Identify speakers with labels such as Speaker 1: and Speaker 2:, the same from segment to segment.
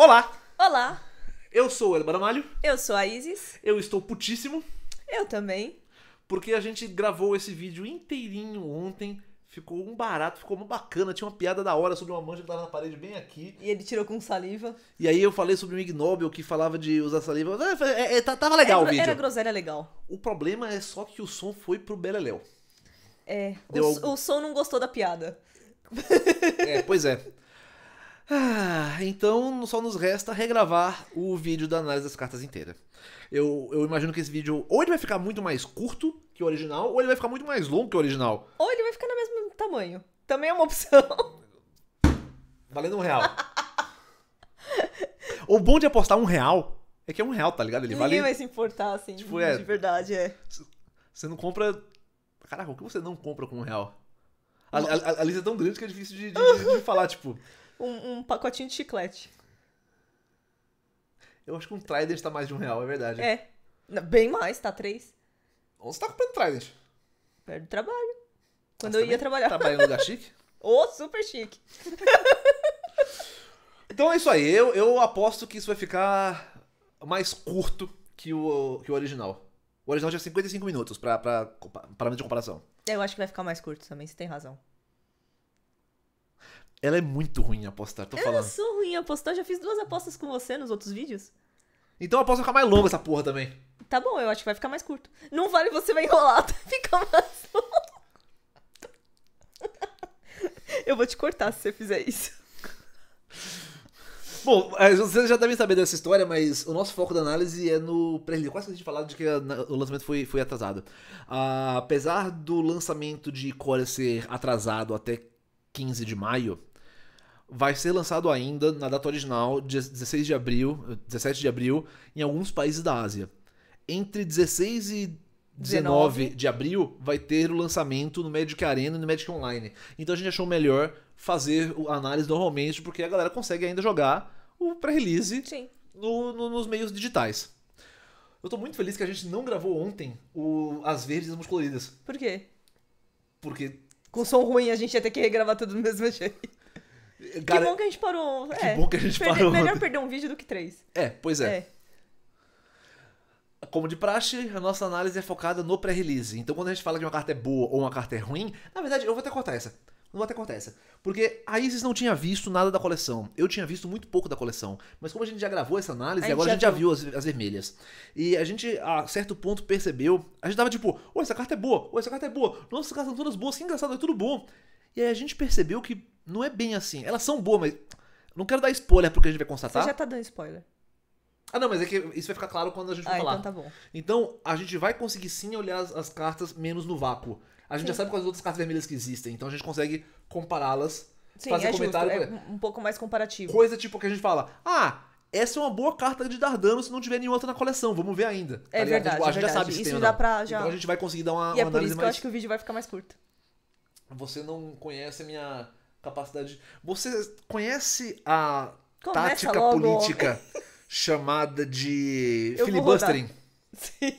Speaker 1: Olá! Olá! Eu sou o Elba Ramalho. Eu sou a Isis. Eu estou putíssimo. Eu também. Porque a gente gravou esse vídeo inteirinho ontem. Ficou um barato, ficou uma bacana. Tinha uma piada da hora sobre uma mancha que tava na parede bem aqui. E ele tirou com saliva. E aí eu falei sobre o Nobel que falava de usar saliva. Ah, é, é, é, tava legal era, o vídeo. Era groselha legal. O problema é só que o som foi pro Beleléu. É, o, algum...
Speaker 2: o som não gostou da piada.
Speaker 1: É, pois é. Ah, então só nos resta regravar o vídeo da análise das cartas inteira. Eu, eu imagino que esse vídeo ou ele vai ficar muito mais curto que o original, ou ele vai ficar muito mais longo que o original.
Speaker 2: Ou ele vai ficar no mesmo tamanho. Também é uma opção.
Speaker 1: Valendo um real. o bom de apostar um real é que é um real, tá ligado? Ele Ninguém vale... vai
Speaker 2: se importar, assim, tipo, é... de
Speaker 1: verdade, é. Você não compra... Caraca, o que você não compra com um real? A, a, a lista é tão grande que é difícil de, de, de falar, tipo
Speaker 2: um, um pacotinho de chiclete.
Speaker 1: Eu acho que um Trident está mais de um real, é verdade. É.
Speaker 2: Bem mais, tá três. Onde você tá comprando Trident? Perto do trabalho.
Speaker 1: Quando você tá eu ia trabalhar. trabalhando em lugar chique?
Speaker 2: Ô, oh, super chique.
Speaker 1: então é isso aí. Eu, eu aposto que isso vai ficar mais curto que o, que o original. O original tinha 55 minutos pra, pra, pra, parâmetro de comparação.
Speaker 2: Eu acho que vai ficar mais curto também, você tem razão.
Speaker 1: Ela é muito ruim em apostar, tô eu falando. Eu sou
Speaker 2: ruim em apostar, já fiz duas apostas com você nos outros vídeos.
Speaker 1: Então a aposta vai ficar mais longa essa porra também.
Speaker 2: Tá bom, eu acho que vai ficar mais curto. Não vale você vai enrolar, fica mais longo. Eu vou te cortar se você fizer isso.
Speaker 1: Bom, eh, vocês já devem saber dessa história, mas o nosso foco da análise é no pré Quase que a gente falado de que o lançamento foi, foi atrasado. Uh, apesar do lançamento de Core ser atrasado até 15 de maio, vai ser lançado ainda na data original, 16 de abril, 17 de abril, em alguns países da Ásia. Entre 16 e 19, 19. de abril vai ter o lançamento no Magic Arena e no Magic Online. Então a gente achou melhor fazer a análise normalmente, porque a galera consegue ainda jogar o pré-release no, no, nos meios digitais. Eu tô muito feliz que a gente não gravou ontem o As Verdes e as Muscoloridas. Por quê? Porque. Com som ruim a gente ia ter que regravar tudo do mesmo jeito. Cara, que bom que a
Speaker 2: gente parou.
Speaker 1: Que é, bom que a gente parou. Melhor perder
Speaker 2: um vídeo do que três.
Speaker 1: É, pois é. é. Como de praxe, a nossa análise é focada no pré-release. Então, quando a gente fala que uma carta é boa ou uma carta é ruim, na verdade, eu vou até cortar essa. Não vou até cortar essa. Porque a Isis não tinha visto nada da coleção. Eu tinha visto muito pouco da coleção. Mas como a gente já gravou essa análise, a agora a gente já viu, viu as, as, vermelhas. E a gente, a certo ponto, percebeu. A gente tava tipo, ô, essa carta é boa, ô, essa carta é boa. Nossa, essas cartas são todas boas, que engraçado, é tudo bom. E aí a gente percebeu que não é bem assim. Elas são boas, mas. Não quero dar spoiler porque a gente vai constatar. Você já tá dando spoiler. Ah, não, mas é que isso vai ficar claro quando a gente for ah, então falar. Então, tá bom. então, a gente vai conseguir sim olhar as, as cartas menos no vácuo. A gente sim. já sabe quais outras cartas vermelhas que existem, então a gente consegue compará-las, fazer é comentário. Justo, é um pouco mais comparativo. Coisa tipo que a gente fala: ah, essa é uma boa carta de Dardano se não tiver nenhuma outra na coleção. Vamos ver ainda. Tá é tá verdade. a gente é verdade. já sabe se isso dá pra então já... Então a gente vai conseguir dar uma, e uma é por isso que mais... eu acho
Speaker 2: que o vídeo vai ficar mais curto.
Speaker 1: Você não conhece a minha capacidade. Você conhece a Começa tática logo. política chamada de Eu filibustering? Sim.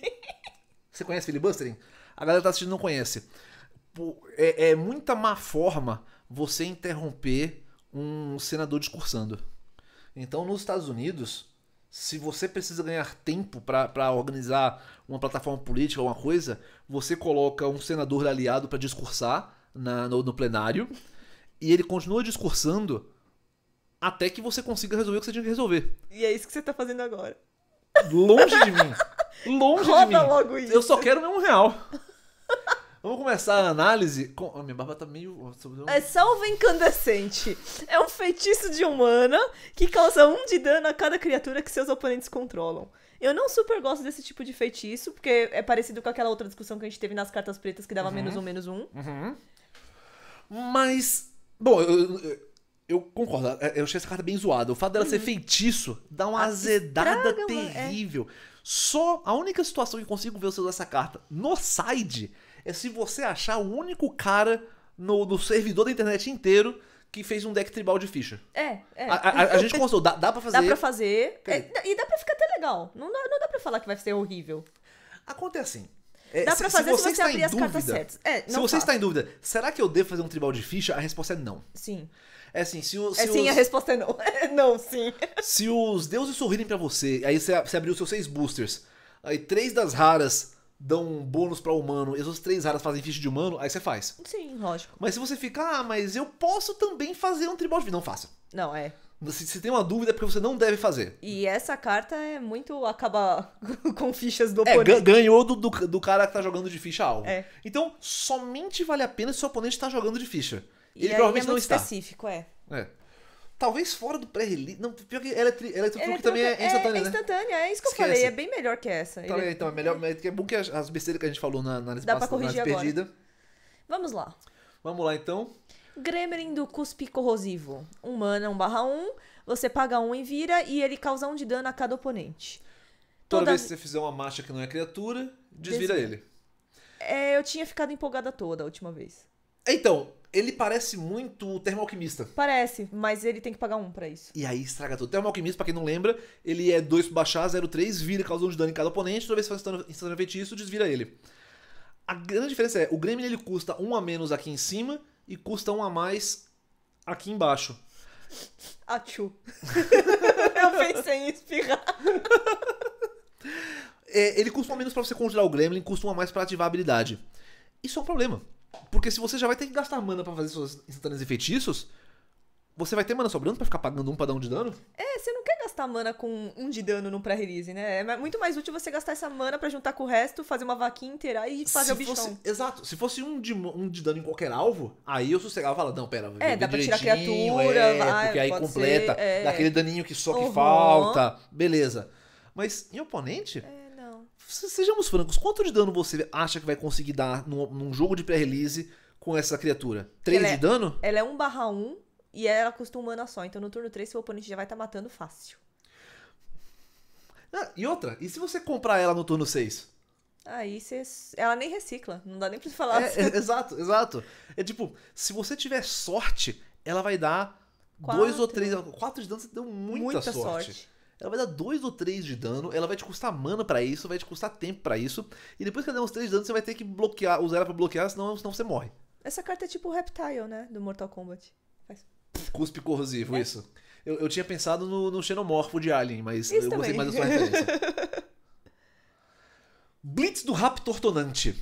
Speaker 1: Você conhece filibustering? A galera tá assistindo não conhece. É, é muita má forma você interromper um senador discursando. Então, nos Estados Unidos, se você precisa ganhar tempo para organizar uma plataforma política, alguma coisa, você coloca um senador aliado para discursar na, no, no plenário e ele continua discursando até que você consiga resolver o que você tinha que resolver. E é isso que você tá fazendo agora. Longe de mim. Longe Roda de mim. logo isso. Eu só quero meu um real. Vamos começar a análise. Com... Oh, minha barba tá meio.
Speaker 2: É salva incandescente. É um feitiço de humana que causa um de dano a cada criatura que seus oponentes controlam. Eu não super gosto desse tipo de feitiço, porque é parecido com aquela outra discussão que a gente teve nas cartas pretas que dava uhum. menos um, menos um. Uhum.
Speaker 1: Mas Bom, eu, eu, eu concordo. É, eu achei essa carta bem zoada. O fato dela uhum. ser feitiço dá uma azedada é. terrível. É. Só a única situação que consigo ver você usar essa carta no side é se você achar o único cara no, no servidor da internet inteiro que fez um deck tribal de ficha. É,
Speaker 2: é. A, a, a gente gostou, dá, dá pra fazer. Dá pra fazer. É, e dá pra ficar até legal. Não não dá pra falar que vai ser horrível. Acontece
Speaker 1: assim. É, Dá se, pra fazer se você, se você abrir as dúvida, cartas certas. É, se você faço. está em dúvida, será que eu devo fazer um tribal de ficha? A resposta é não. Sim. É assim, se os é Se é sim, os... a resposta é não. É não, sim. Se os deuses sorrirem para você, aí você, você abriu seus seis boosters, aí três das raras dão um bônus pra humano e as outras três raras fazem ficha de humano, aí você faz. Sim, lógico. Mas se você ficar, ah, mas eu posso também fazer um tribal de ficha. Não faça. Não, é. Se, se tem uma dúvida, é porque você não deve fazer.
Speaker 2: E essa carta é muito. acaba com fichas do é, oponente. É, ganhou
Speaker 1: do, do, do, cara que tá jogando de ficha alvo. É. Então, somente vale a pena se o oponente tá jogando de ficha. E Ele provavelmente é muito não está. específico, é. É. Talvez fora do pré-release. Não, pior que Eletrotruque também é, instantânea. É instantânea, né? é isso que Esquece. eu falei, é
Speaker 2: bem melhor que essa. Tá, Ele... Então, é
Speaker 1: melhor. É bom que as, besteiras que a gente falou na análise Dá passada, corrigir análise perdida. Vamos lá. Vamos lá então.
Speaker 2: Gremlin do Cuspe Corrosivo. Um mana 1 barra 1, você paga 1 e vira, e ele causa 1 de dano a cada oponente. Toda, Toda vez que
Speaker 1: você fizer uma marcha que não é criatura, desvira Desvi... ele.
Speaker 2: É, eu tinha ficado empolgada toda a última vez.
Speaker 1: Então, ele parece muito o Termo Alquimista.
Speaker 2: Parece, mas ele tem que pagar um para isso.
Speaker 1: E aí estraga tudo. Termo Alquimista, pra quem não lembra, ele é 2 pro baixar, 0,3, vira, causa 1 de dano em cada oponente. Toda vez que você faz instantâneo feitiço, desvira ele. A grande diferença é, o Gremlin ele custa 1 um a menos aqui em cima, e custa um a mais aqui embaixo. Achu. Eu pensei em espirrar. É, ele custa um a menos para você congelar o Gremlin, custa um a mais para ativar a habilidade. Isso é um problema. Porque se você já vai ter que gastar mana para fazer suas instantâneas e feitiços, você vai ter mana sobrando para ficar pagando um pra dar um de dano?
Speaker 2: É, você não quer gastar mana com um de dano no pré-release, né? É muito mais útil você gastar essa mana para juntar com o resto, fazer uma vaquinha inteira e fazer se o bichão. Fosse,
Speaker 1: exato. Se fosse um de, um de dano em qualquer alvo, aí eu sossegava e falava, não, pera, é, dá pra tirar a criatura, é, vai, porque aí completa, ser, é... dá aquele daninho que só que uhum. falta, beleza. Mas em oponente... É. Sejamos francos, quanto de dano você acha que vai conseguir dar num, num jogo de pré-release com essa criatura? 3 ela é de é, dano?
Speaker 2: Ela é 1 barra 1 e ela custa um mana só. Então no turno 3 seu oponente já vai estar tá matando fácil.
Speaker 1: Ah, e outra, e se você comprar ela no turno 6?
Speaker 2: Aí você. Ela nem recicla, não dá nem pra falar. É, assim. é,
Speaker 1: exato, exato. É tipo, se você tiver sorte, ela vai dar
Speaker 2: quatro. dois ou três.
Speaker 1: Quatro de dano você deu muita, muita sorte. sorte. Ela vai dar dois ou três de dano, ela vai te custar mana para isso, vai te custar tempo para isso. E depois que ela der uns três de dano, você vai ter que bloquear, usar ela pra bloquear, senão, senão você morre.
Speaker 2: Essa carta é tipo o Reptile, né? Do Mortal Kombat. Faz...
Speaker 1: Cuspe corrosivo, é. isso. Eu, eu tinha pensado no, no xenomorfo de Alien, mas Isso eu gostei mais da sua referência. Blitz do Rap Tortonante.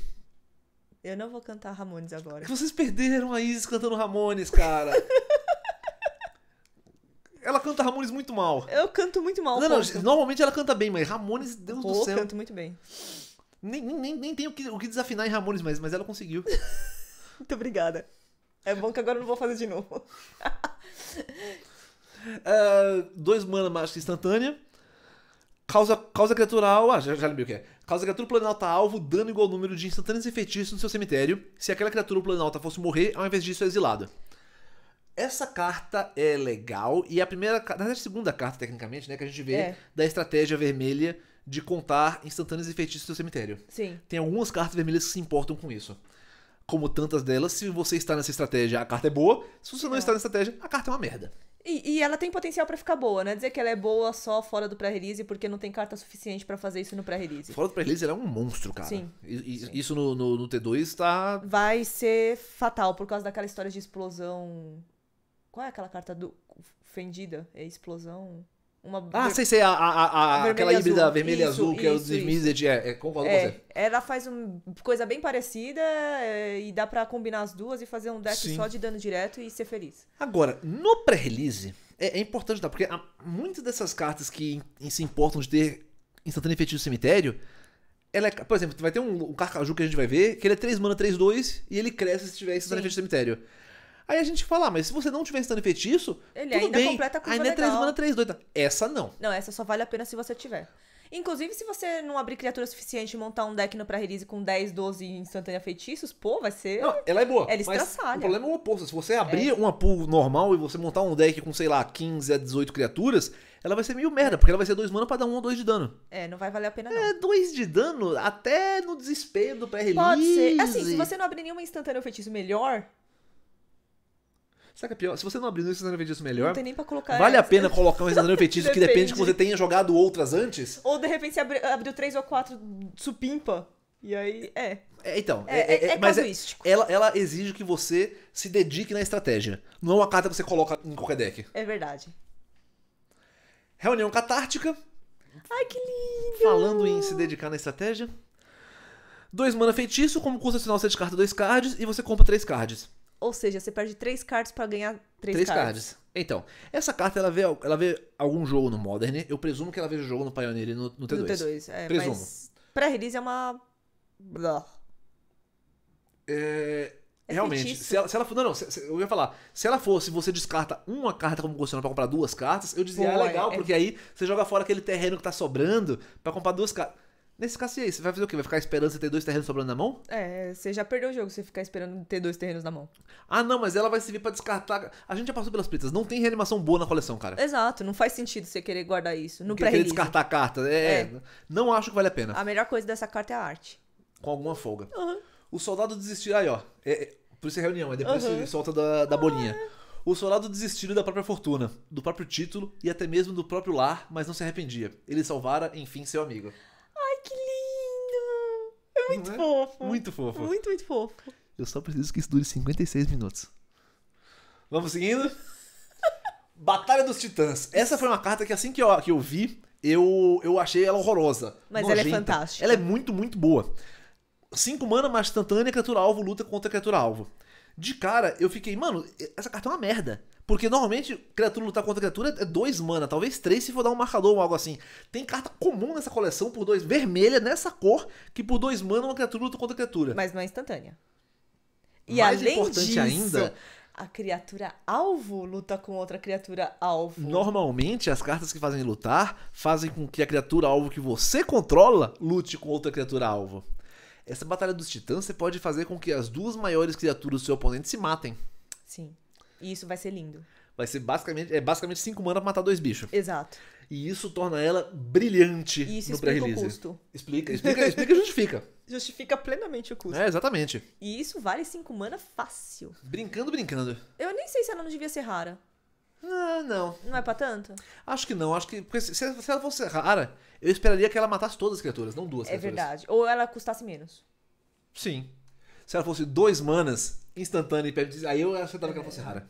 Speaker 2: Eu não vou cantar Ramones agora. É vocês
Speaker 1: perderam a Isis cantando Ramones, cara. ela canta Ramones muito mal. Eu canto muito mal. Não, não, normalmente ela canta bem, mas Ramones, Deus do céu. Eu canto muito bem. Nem, nem, nem tem o que, o que desafinar em Ramones, mas, mas ela conseguiu. muito obrigada. É bom que agora eu não vou fazer de novo. Uh, dois mana mágica instantânea. Causa, causa alvo. Ah, já, já lembrei o que é. Causa criatura planalta alvo dano igual ao número de instantâneos e feitiços no seu cemitério. Se aquela criatura planalta fosse morrer, ao invés disso é exilada. Essa carta é legal e é a primeira, na verdade, é a segunda carta, tecnicamente, né, que a gente vê é. da estratégia vermelha de contar instantâneos e feitiços no seu cemitério. Sim. Tem algumas cartas vermelhas que se importam com isso. Como tantas delas, se você está nessa estratégia, a carta é boa. Se você não é. está nessa estratégia, a carta é uma merda.
Speaker 2: E, e, ela tem potencial para ficar boa, né? Dizer que ela é boa só fora do pré-release porque não tem carta suficiente para fazer isso no pré-release. Fora
Speaker 1: do pré-release ela é um monstro, cara. Sim. E, Sim. Isso no, no, no, T2 tá. Vai ser fatal
Speaker 2: por causa daquela história de explosão. Qual é aquela carta do. Fendida? É explosão. Uma ah, sei, sei, a, a, a aquela híbrida vermelha isso, azul, que é o Dismized,
Speaker 1: é, é, concordo é, com você.
Speaker 2: Ela faz uma coisa bem parecida é, e dá para combinar as duas e fazer um deck Sim. só de dano direto e ser feliz.
Speaker 1: Agora, no pré-release, é, é importante, tá? Porque muitas dessas cartas que se importam de ter instantâneo efetivo do cemitério, ela é, por exemplo, vai ter um, um Carcaju que a gente vai ver, que ele é 3 mana, 3, 2, e ele cresce se tiver instantâneo efetivo do cemitério. Aí a gente fala, ah, mas se você não tiver estando feitiço, ele tudo ainda bem, completa a curva ainda é legal. é 3 mana, 3, 2. Essa não.
Speaker 2: Não, essa só vale a pena se você tiver. Inclusive, se você não abrir criatura suficiente e montar um deck no pré-release com 10, 12 instantânea feitiços, pô, vai ser. Não, ela é boa. Ela estraçalha. O problema é o
Speaker 1: oposto. Se você abrir é. uma pool normal e você montar um deck com, sei lá, 15 a 18 criaturas, ela vai ser meio merda, porque ela vai ser 2 mana pra dar 1 um ou 2 de dano.
Speaker 2: É, não vai valer a pena não. É,
Speaker 1: 2 de dano até no desespero do pré-release. Pode ser. É assim, se você não abrir nenhuma instantânea ou feitiço melhor, Sabe que é pior? Se você não abrir no Instagram feitiço melhor. Não tem nem
Speaker 2: pra colocar. Vale a pena colocar um Instagram feitiço que depende que você
Speaker 1: tenha jogado outras antes?
Speaker 2: Ou de repente você abri, abriu três ou quatro supimpa. E aí, é. é então, é, é, é mas
Speaker 1: ela, ela exige que você se dedique na estratégia. Não é uma carta que você coloca em qualquer deck. É verdade. Reunião catártica. Ai, que lindo! Falando em se dedicar na estratégia. Dois mana feitiço, como custo adicional você descarta dois cards e você compra três cards.
Speaker 2: Ou seja, você perde três cards para ganhar três, três cards. cards.
Speaker 1: Então, essa carta ela vê, ela vê algum jogo no Modern. Eu presumo que ela veja o jogo no Pioneer e no, no T2. No T2, é. Presumo. pré-release é uma. É, é realmente, se ela, se ela for, não, não, se, se, eu ia falar, se ela fosse, você descarta uma carta como condicional pra comprar duas cartas, eu dizia, Pô, ah, legal, é, porque é... aí você joga fora aquele terreno que tá sobrando para comprar duas cartas. Nesse caso, e aí? Você vai fazer o quê? Vai ficar esperando você ter dois terrenos sobrando na mão? É, você já perdeu o jogo você ficar esperando ter dois terrenos na mão. Ah, não, mas ela vai servir para descartar. A gente já passou pelas pretas. Não tem reanimação boa na coleção, cara. Exato, não
Speaker 2: faz sentido você querer guardar isso. No pré querer descartar
Speaker 1: a carta. É, é, Não acho que vale a pena. A
Speaker 2: melhor coisa dessa carta é a arte.
Speaker 1: Com alguma folga. Uhum. O soldado desistiu. Aí, ó. É, é, por isso é reunião, é depois uhum. você solta da, da ah, bolinha. É. O soldado desistiu da própria fortuna, do próprio título e até mesmo do próprio lar, mas não se arrependia. Ele salvara, enfim, seu amigo que lindo! É muito é? fofo. Muito fofo. Muito, muito fofo. Eu só preciso que isso dure 56 minutos. Vamos seguindo? Batalha dos Titãs. Essa foi uma carta que assim que eu, que eu vi, eu, eu achei ela horrorosa. Mas nojenta. ela é fantástica. Ela é muito, muito boa. 5 mana mais instantânea, criatura alvo luta contra criatura alvo. De cara, eu fiquei, mano, essa carta é uma merda. Porque normalmente criatura lutar contra criatura é dois mana, talvez três se for dar um marcador ou algo assim. Tem carta comum nessa coleção por dois, vermelha, nessa cor, que por dois mana uma criatura luta contra criatura. Mas não é instantânea. E Mais além importante disso, ainda.
Speaker 2: A criatura alvo luta com outra criatura alvo.
Speaker 1: Normalmente, as cartas que fazem lutar fazem com que a criatura alvo que você controla lute com outra criatura alvo. Essa batalha dos titãs você pode fazer com que as duas maiores criaturas do seu oponente se matem.
Speaker 2: Sim. E isso vai ser lindo.
Speaker 1: Vai ser basicamente, é basicamente 5 mana pra matar dois bichos. Exato. E isso torna ela brilhante e isso no pré-release. Explica, explica, explica, explica justifica.
Speaker 2: Justifica plenamente o custo. É, exatamente. E isso vale 5 mana fácil.
Speaker 1: Brincando, brincando.
Speaker 2: Eu nem sei se ela não devia ser rara. Não, ah, não. Não é pra tanto?
Speaker 1: Acho que não, acho que. Porque se, se ela fosse rara, eu esperaria que ela matasse todas as criaturas, não duas é criaturas. É
Speaker 2: verdade. Ou ela custasse menos.
Speaker 1: Sim. Se ela fosse dois manas, instantânea, aí eu acertava é. que ela fosse é. rara.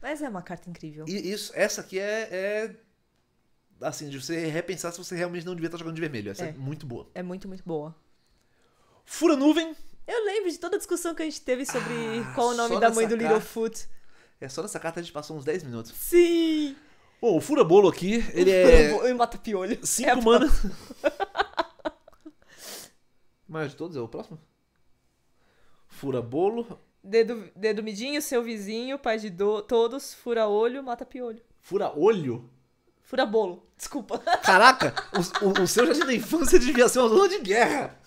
Speaker 2: Mas é uma carta incrível.
Speaker 1: E isso, essa aqui é, é Assim, de você repensar se você realmente não devia estar jogando de vermelho. Essa é, é muito boa.
Speaker 2: É muito, muito boa. Fura Nuvem. Eu lembro de toda a discussão que a gente teve sobre ah, qual o nome da mãe do Littlefoot.
Speaker 1: É, só nessa carta a gente passou uns 10 minutos. Sim! Bom, o bolo aqui, ele é. Furabolo e mata piolho. cinco é mana. Mais de todos, é o próximo? bolo
Speaker 2: Dedo, dedo midinho, seu vizinho, pai de do, todos, fura olho, mata piolho.
Speaker 1: Fura olho?
Speaker 2: Fura bolo, desculpa.
Speaker 1: Caraca, o, o, o seu jardim da infância devia ser uma zona de guerra.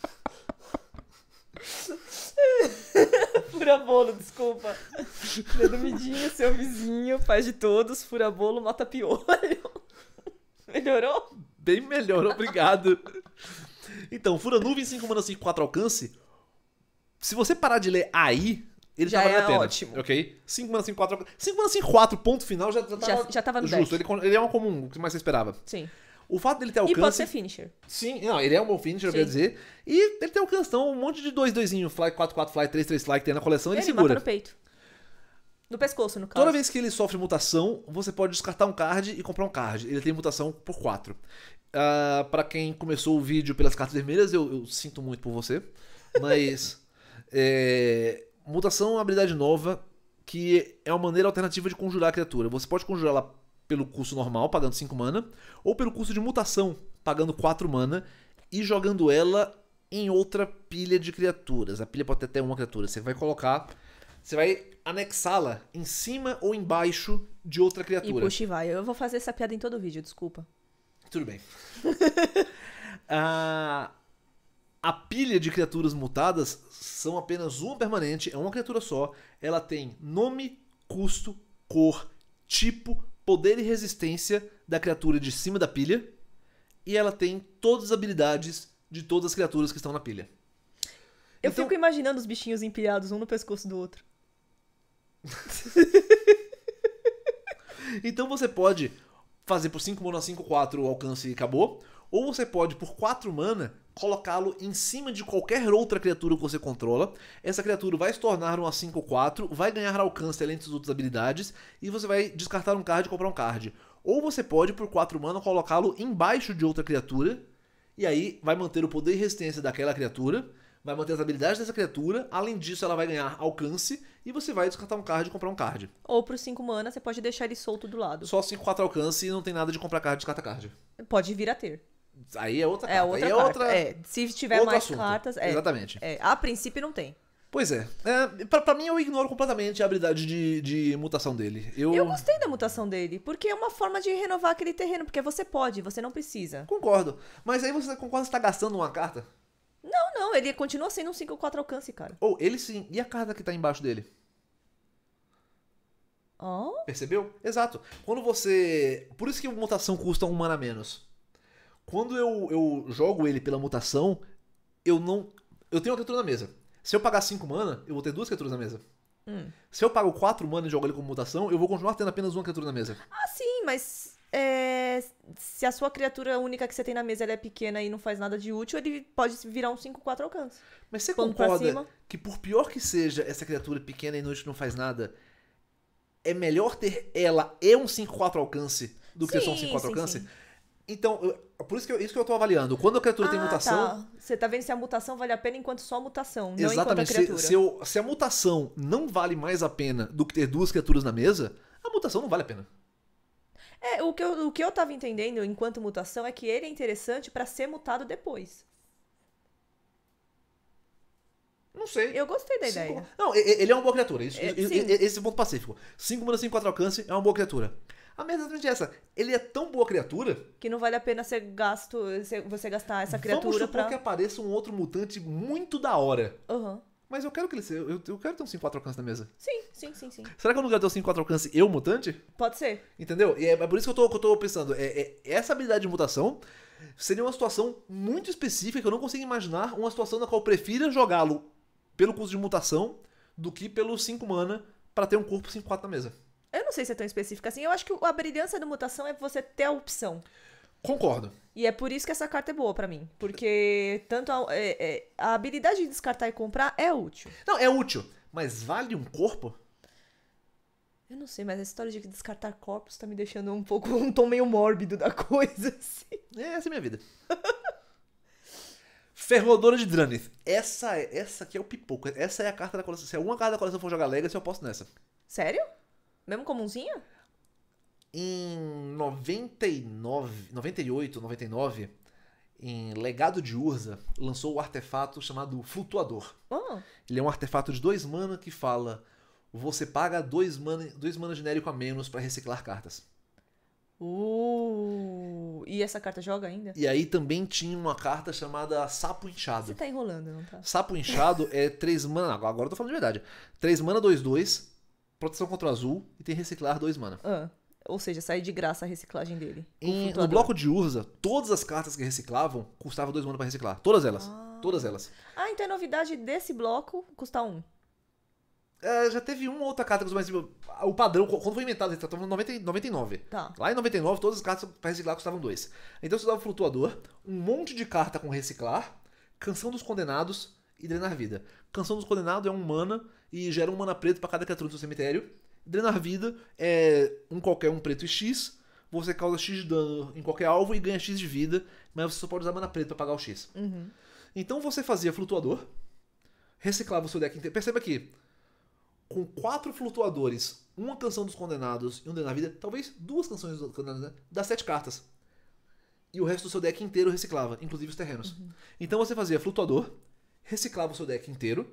Speaker 2: Furabolo, desculpa. Dando midinho, seu vizinho, paz de todos, furabolo, mata piolho.
Speaker 1: Melhorou? Bem melhor, obrigado. Então, Fura Nuvem, 5 manas, 5, 4 alcance. Se você parar de ler aí, ele já tá valendo é a pena. ótimo. Ok? 5 manas, 5, 4 alcance. 5 manas, 5, 4, ponto final, já, já, tava, já, já tava no justo. Ele, ele é um comum, o que mais você esperava. Sim. O fato dele ter alcance. E pode ser finisher. Sim, não, ele é um bom finisher, eu quero dizer. E ele tem alcance, então um monte de 2 2 fly, 4 4 fly, 3 3 fly que tem na coleção, ele, ele segura. Mata no
Speaker 2: peito. No pescoço, no
Speaker 1: caso. Toda vez que ele sofre mutação, você pode descartar um card e comprar um card. Ele tem mutação por 4. Uh, para quem começou o vídeo pelas cartas vermelhas, eu, eu sinto muito por você. Mas. é, mutação é uma habilidade nova que é uma maneira alternativa de conjurar a criatura. Você pode conjurá-la pelo custo normal, pagando 5 mana, ou pelo custo de mutação, pagando 4 mana e jogando ela em outra pilha de criaturas. A pilha pode ter até uma criatura. Você vai colocar, você vai anexá-la em cima ou embaixo de outra criatura. E puxa vai. Eu vou fazer
Speaker 2: essa piada em todo o vídeo, desculpa.
Speaker 1: Tudo bem. a, ah, a pilha de criaturas mutadas são apenas uma permanente, é uma criatura só. Ela tem nome, custo, cor, tipo, poder e resistência da criatura de cima da pilha. E ela tem todas as habilidades de todas as criaturas que estão na pilha.
Speaker 2: Eu então... fico imaginando os bichinhos empilhados um no pescoço do outro.
Speaker 1: então você pode fazer por 5 mono 5, 4 o alcance e acabou. Ou você pode, por 4 mana, colocá-lo em cima de qualquer outra criatura que você controla. Essa criatura vai se tornar uma 5-4, vai ganhar alcance além das outras habilidades, e você vai descartar um card e comprar um card. Ou você pode, por 4 mana, colocá-lo embaixo de outra criatura, e aí vai manter o poder e resistência daquela criatura, vai manter as habilidades dessa criatura, além disso ela vai ganhar alcance, e você vai descartar um card e comprar um card.
Speaker 2: Ou por 5 mana, você pode deixar ele solto do lado. Só
Speaker 1: 5, 4 alcance e não tem nada de comprar card e descartar card.
Speaker 2: Pode vir a ter.
Speaker 1: Aí é outra é carta. É outra, É outra é. Se tiver mais assunto. cartas. É. Exatamente. É,
Speaker 2: a princípio não tem.
Speaker 1: Pois é. é pra, pra, mim, eu ignoro completamente a habilidade de, de mutação dele. Eu... eu gostei
Speaker 2: da mutação dele, porque é uma forma de renovar aquele terreno, porque você pode, você não precisa. Concordo. Mas aí você concorda que tá gastando uma carta? Não, não, ele continua sendo um 5 ou 4 alcance, cara.
Speaker 1: Ou oh, ele sim. E a carta que tá embaixo dele? Oh? Percebeu? Exato. Quando você. Por isso que mutação custa um mana menos. Quando eu, eu jogo ele pela mutação, eu não. Eu tenho uma criatura na mesa. Se eu pagar 5 mana, eu vou ter duas criaturas na mesa. Hum. Se eu pago 4 mana e jogo ele como mutação, eu vou continuar tendo apenas uma criatura na mesa.
Speaker 2: Ah, sim, mas. É, se a sua criatura única que você tem na mesa é pequena e não faz nada de útil, ele pode virar um 5-4 alcance. Mas você concorda
Speaker 1: que, por pior que seja essa criatura pequena e inútil não faz nada, é melhor ter ela e um 5-4 alcance do que sim, ter só um 5-4 alcance? Sim. Então, eu, por isso que, eu, isso que eu tô avaliando. Quando a criatura ah, tem mutação.
Speaker 2: Tá. Você tá vendo se a mutação vale a pena enquanto só a mutação, não exatamente. enquanto a criatura. Se, se, eu,
Speaker 1: se a mutação não vale mais a pena do que ter duas criaturas na mesa, a mutação não vale a pena.
Speaker 2: É, o que eu, o que eu tava entendendo enquanto mutação é que ele é interessante para ser mutado depois.
Speaker 1: Não sei. Eu gostei da cinco... ideia. Não, ele é uma boa criatura. Isso, é, esse é ponto pacífico. 5 mana, 5, 4 alcance é uma boa criatura. A merda é essa. Ele é tão boa criatura.
Speaker 2: Que não vale a pena ser gasto, você gastar essa criatura. Vamos supor pra... que
Speaker 1: apareça um outro mutante muito da hora. Aham. Uhum. Mas eu quero que ele seja. Eu, eu quero ter um 5-4 alcance na mesa.
Speaker 2: Sim, sim, sim, sim.
Speaker 1: Será que eu não quero ter um 5-4 alcance eu mutante? Pode ser. Entendeu? E é, é por isso que eu tô, que eu tô pensando. É, é, essa habilidade de mutação seria uma situação muito específica que eu não consigo imaginar uma situação na qual eu prefira jogá-lo pelo custo de mutação do que pelo 5 mana para ter um corpo 5-4 na mesa.
Speaker 2: Eu não sei se é tão específica assim. Eu acho que a brilhança da mutação é você ter a opção. Concordo. E é por isso que essa carta é boa para mim. Porque tanto a, é, é, a, habilidade de descartar e comprar é útil. Não, é útil. Mas vale um corpo? Eu não sei, mas a história de descartar corpos tá me deixando um pouco um
Speaker 1: tom meio mórbido da coisa, assim. É, essa é minha vida. Ferrodora de Dranith. Essa, é, essa aqui é o pipoco. Essa é a carta da coleção. Se alguma carta da coleção for jogar Legacy, eu posso nessa. Sério? Mesmo comumzinho? Em 99, 98, 99, em Legado de Urza, lançou o um artefato chamado Flutuador. Oh. Ele é um artefato de dois mana que fala: você paga dois mana, dois mana genérico a menos para reciclar cartas.
Speaker 2: Uh, e essa carta joga ainda? E
Speaker 1: aí também tinha uma carta chamada Sapo Inchado. Você tá
Speaker 2: enrolando, não tá? Sapo Inchado
Speaker 1: é 3 mana. Agora eu tô falando de verdade. 3 mana 2-2 proteção contra o azul e tem reciclar 2 mana.
Speaker 2: Ah, ou seja, sai de graça a reciclagem dele.
Speaker 1: Em, no bloco de Urza, todas as cartas que reciclavam custavam 2 mana pra reciclar. Todas elas. Ah. Todas elas.
Speaker 2: Ah, então é novidade desse bloco custar 1. Um.
Speaker 1: É, já teve uma outra carta que mas o padrão, quando foi inventado, ele tá falando 99. Tá. Lá em 99, todas as cartas para reciclar custavam 2. Então você dava o flutuador, um monte de carta com reciclar, canção dos condenados, e drenar vida. Canção dos Condenados é um mana e gera um mana preto para cada criatura do seu cemitério. Drenar vida é um qualquer um preto e X. Você causa X de dano em qualquer alvo e ganha X de vida, mas você só pode usar mana preto para pagar o X. Uhum. Então você fazia flutuador, reciclava o seu deck inteiro. Perceba aqui, com quatro flutuadores, uma canção dos condenados e um drenar vida, talvez duas canções dos condenados, né? Dá sete cartas. E o resto do seu deck inteiro reciclava, inclusive os terrenos. Uhum. Então você fazia flutuador, reciclava o seu deck inteiro,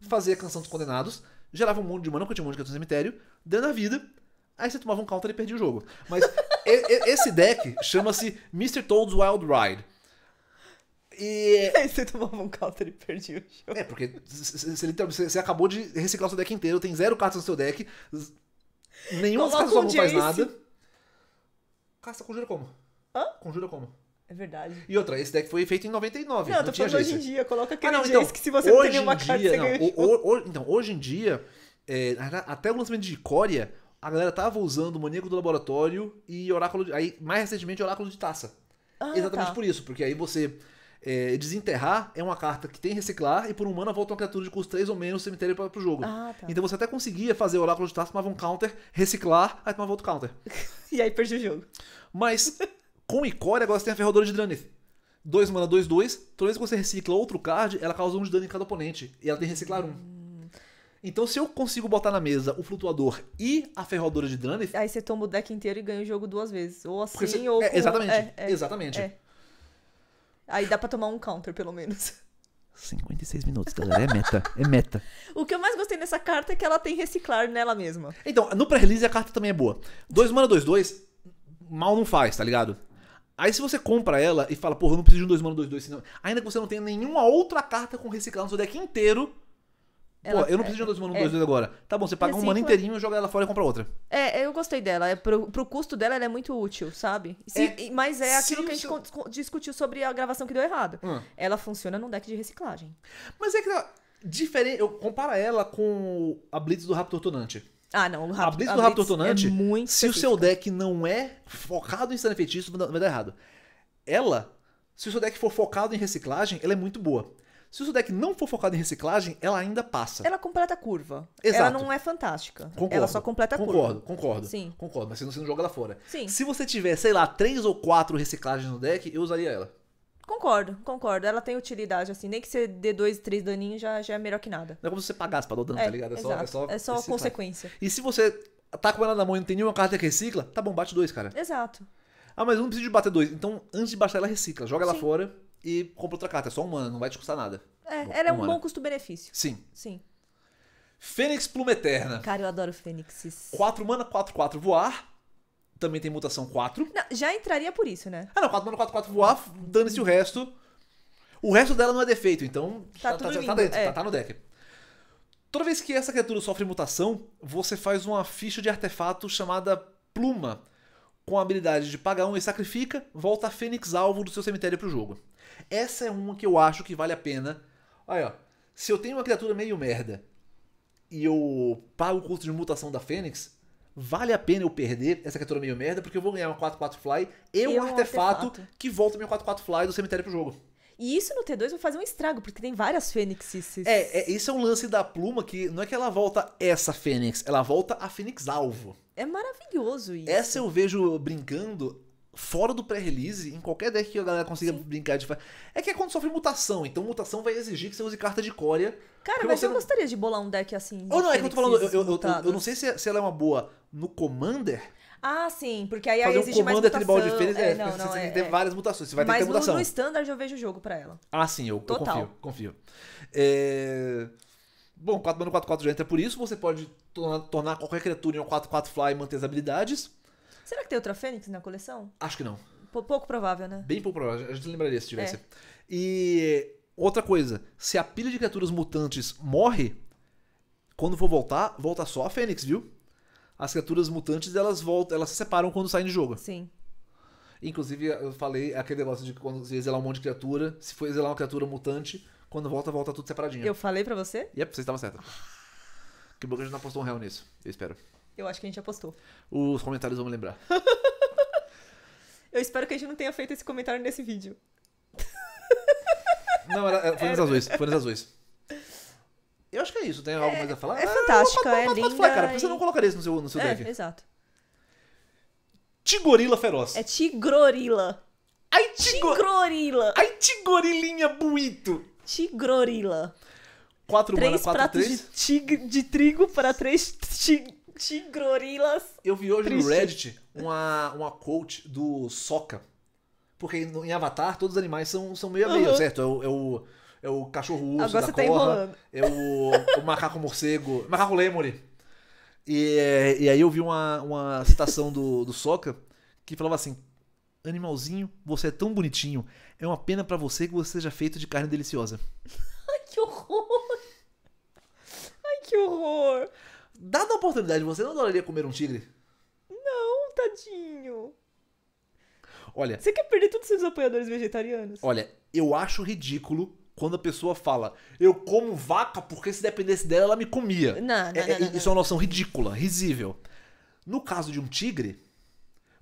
Speaker 1: fazia a canção dos condenados, gerava um monte de mana, porque tinha um monte de cartão do cemitério, dando a vida, aí você tomava um counter e perdia o jogo. Mas e, e, esse deck chama-se Mr. Toad's Wild Ride. E... Aí você tomava um counter e perdia o jogo. É, porque você acabou de reciclar o seu deck inteiro, tem zero cartas no seu deck, nenhuma Coloca das cartas não faz nada. Caça, conjura como? Hã? Conjura como? É verdade. E outra, esse deck foi feito em 99. Não, não tô falando hoje em dia. Coloca aquele ah, não, então, que se você não tem nenhuma dia, carta, você não, ganha o, o, Então, hoje em dia, é, até o lançamento de Coria, a galera tava usando Maníaco do Laboratório e Oráculo de, aí Mais recentemente, Oráculo de Taça. Ah, Exatamente tá. por isso, porque aí você... É, desenterrar é uma carta que tem reciclar e por um mana volta uma criatura de custo 3 ou menos no cemitério para o jogo. Ah, tá. Então você até conseguia fazer Oráculo de Taça, tomava um counter, reciclar, aí tomava outro counter. e aí perdi o jogo. Mas Com Core agora você tem a ferradura de Draneth. 2 mana, 2, 2. Toda vez que você recicla outro card, ela causa 1 um de dano em cada oponente. E ela tem que reciclar Um. Então, se eu consigo botar na mesa o flutuador e a ferradura de Draneth. Aí você toma o deck inteiro e ganha o jogo duas vezes.
Speaker 2: Ou assim, você... ou. É, exatamente. É, é, exatamente. É. Aí dá pra tomar um counter, pelo
Speaker 1: menos. 56 minutos, galera. É meta. é meta.
Speaker 2: O que eu mais gostei nessa carta é que ela tem reciclar nela mesma.
Speaker 1: Então, no pré-release a carta também é boa. 2 mana 2-2, mal não faz, tá ligado? Aí se você compra ela e fala, porra, eu não preciso de um 2 mana 2 2, senão... ainda que você não tenha nenhuma outra carta com reciclar no seu deck inteiro,
Speaker 2: ela, Pô, eu não é, preciso é, de um 2 mana 2, 2 é. agora. Tá bom, você paga recicla. um mana inteirinho,
Speaker 1: joga ela fora e compra outra.
Speaker 2: É, eu gostei dela. É, pro, pro custo dela, ela é muito útil, sabe? Se, é, mas é aquilo que a gente seu... discutiu sobre a gravação que deu errado. Hum. Ela funciona
Speaker 1: num deck de reciclagem. Mas é que... Tá Diferente, eu comparo ela com a Blitz do Raptor Tonante. Ah, não. O Raptor, a Blitz do Raptor Tonante, é muito se o seu deck não é focado em stand feitiço, vai dar errado. Ela, se o seu deck for focado em reciclagem, ela é muito boa. Se o seu deck não for focado em reciclagem, ela ainda passa. Ela
Speaker 2: completa a curva. Exato. Ela não é fantástica. Concordo. Ela só completa a concordo, curva. Concordo, concordo. Sim.
Speaker 1: Concordo, mas você não, você não joga ela fora. Sim. Se você tiver, sei lá, três ou quatro reciclagens no deck, eu usaria ela.
Speaker 2: Concordo, concordo. Ela tem utilidade, assim. Nem que você dê dois, três daninhos já, já é melhor que nada.
Speaker 1: Não é como se você pagasse pra dar dano, tá é, tá ligado? É exato. só, é só, é só consequência. E se você tá com ela na mão e não tem nenhuma carta que recicla, tá bom, bate dois, cara. Exato. Ah, mas eu não preciso de bater dois. Então, antes de baixar, ela recicla. Joga Sim. ela fora e compra outra carta. É só uma, não vai te custar nada.
Speaker 2: É, bom, ela é um bom custo-benefício. Sim. Sim.
Speaker 1: Fênix Pluma Eterna. Cara,
Speaker 2: eu adoro Fênixes.
Speaker 1: 4 mana, 4, 4 voar também tem mutação 4. Não, já entraria por isso, né? Ah, não, 4 mano 4, 4 voar, dane-se o resto. O resto dela não é defeito, então tá, tá, tá, tá, tá dentro, é. Tá, tá, no deck. Toda vez que essa criatura sofre mutação, você faz uma ficha de artefato chamada Pluma, com a habilidade de pagar um e sacrifica, volta a Fênix alvo do seu cemitério pro jogo. Essa é uma que eu acho que vale a pena. Aí, ó. Se eu tenho uma criatura meio merda e eu pago o custo de mutação da Fênix, vale a pena eu perder essa criatura meio merda, porque eu vou ganhar uma 4-4 fly e um artefato, artefato, que volta meu 4-4 fly do cemitério pro jogo. E isso no T2 vai fazer um estrago, porque tem várias fênixes. É, é, esse é um lance da pluma que não é que ela volta essa fênix, ela volta a fênix alvo.
Speaker 2: É maravilhoso isso.
Speaker 1: Essa eu vejo brincando fora do pré-release, em qualquer deck que a galera consiga Sim. brincar de. É que é quando sofre mutação, então mutação vai exigir que você use carta de Coreia. Cara, mas eu não...
Speaker 2: gostaria de bolar um deck assim. Ou não, é que eu tô falando, eu, eu, eu, eu assim, não
Speaker 1: sei se, é, se ela é uma boa no Commander.
Speaker 2: Ah, sim, porque aí, aí existe um comando mais mutação. tribal de Fênix, é, é, não, você não, é, tem é. várias mutações, você vai que ter mutação. Mas no standard eu vejo o jogo pra ela.
Speaker 1: Ah, sim, eu, Total. eu confio, confio. É... Bom, 4 mana 4 4 já entra por isso, você pode tornar, tornar qualquer criatura em um 4 4 fly e manter as habilidades.
Speaker 2: Será que tem outra Fênix na coleção? Acho que não. pouco provável, né? Bem
Speaker 1: pouco provável. A gente lembraria se tivesse. É. E outra coisa, se a pilha de criaturas mutantes morre, quando for voltar, volta só a Fênix, viu? As criaturas mutantes, elas voltam, elas se separam quando saem de jogo. Sim. Inclusive, eu falei aquele negócio de quando você zelar um monte de criatura, se for zelar uma criatura mutante, quando volta, volta tudo separadinho. Eu falei para você? Yep, você estava certa. Que bom que a gente não apostou um real nisso. Eu espero.
Speaker 2: Eu acho que a gente apostou.
Speaker 1: Os comentários vão me lembrar.
Speaker 2: Eu espero que a gente não tenha feito esse comentário nesse vídeo.
Speaker 1: Não, era, é, era, foi nas azuis. Foi nas azuis. Eu acho que é isso. Tem algo é, mais a falar? É ah, fantástica, é, pode, linda. Falar, cara. Por que você não colocaria isso no seu, no seu é, deck? exato. Tigorila feroz.
Speaker 2: É tigrorila. Ai, tigo... tigrorila. Ai, tigorilinha buito. Tigrorila. 4 mana, 4, 3. pratos de, tig... de trigo para
Speaker 1: 3 tig... Tigrorilas. Eu vi hoje Triste. no Reddit uma, uma quote do Soca. Porque em Avatar todos os animais são, são meio a meio, uhum. certo? É o, é o, é o cachorro urso da tá corra, tá é o, o macaco morcego, macaco Lemuri. E, e aí eu vi uma, uma citação do, do Soca que falava assim: Animalzinho, você é tão bonitinho. É uma pena para você que você seja feito de carne deliciosa.
Speaker 2: Ai, que horror!
Speaker 1: Ai, que horror! Dada a oportunidade, você não adoraria comer um tigre?
Speaker 2: Não, tadinho. Olha. Você quer perder todos os seus apoiadores vegetarianos?
Speaker 1: Olha, eu acho ridículo quando a pessoa fala, eu como vaca porque se dependesse dela, ela me comia. Não, não, é, é não, não Isso não. é uma noção ridícula, risível. No caso de um tigre,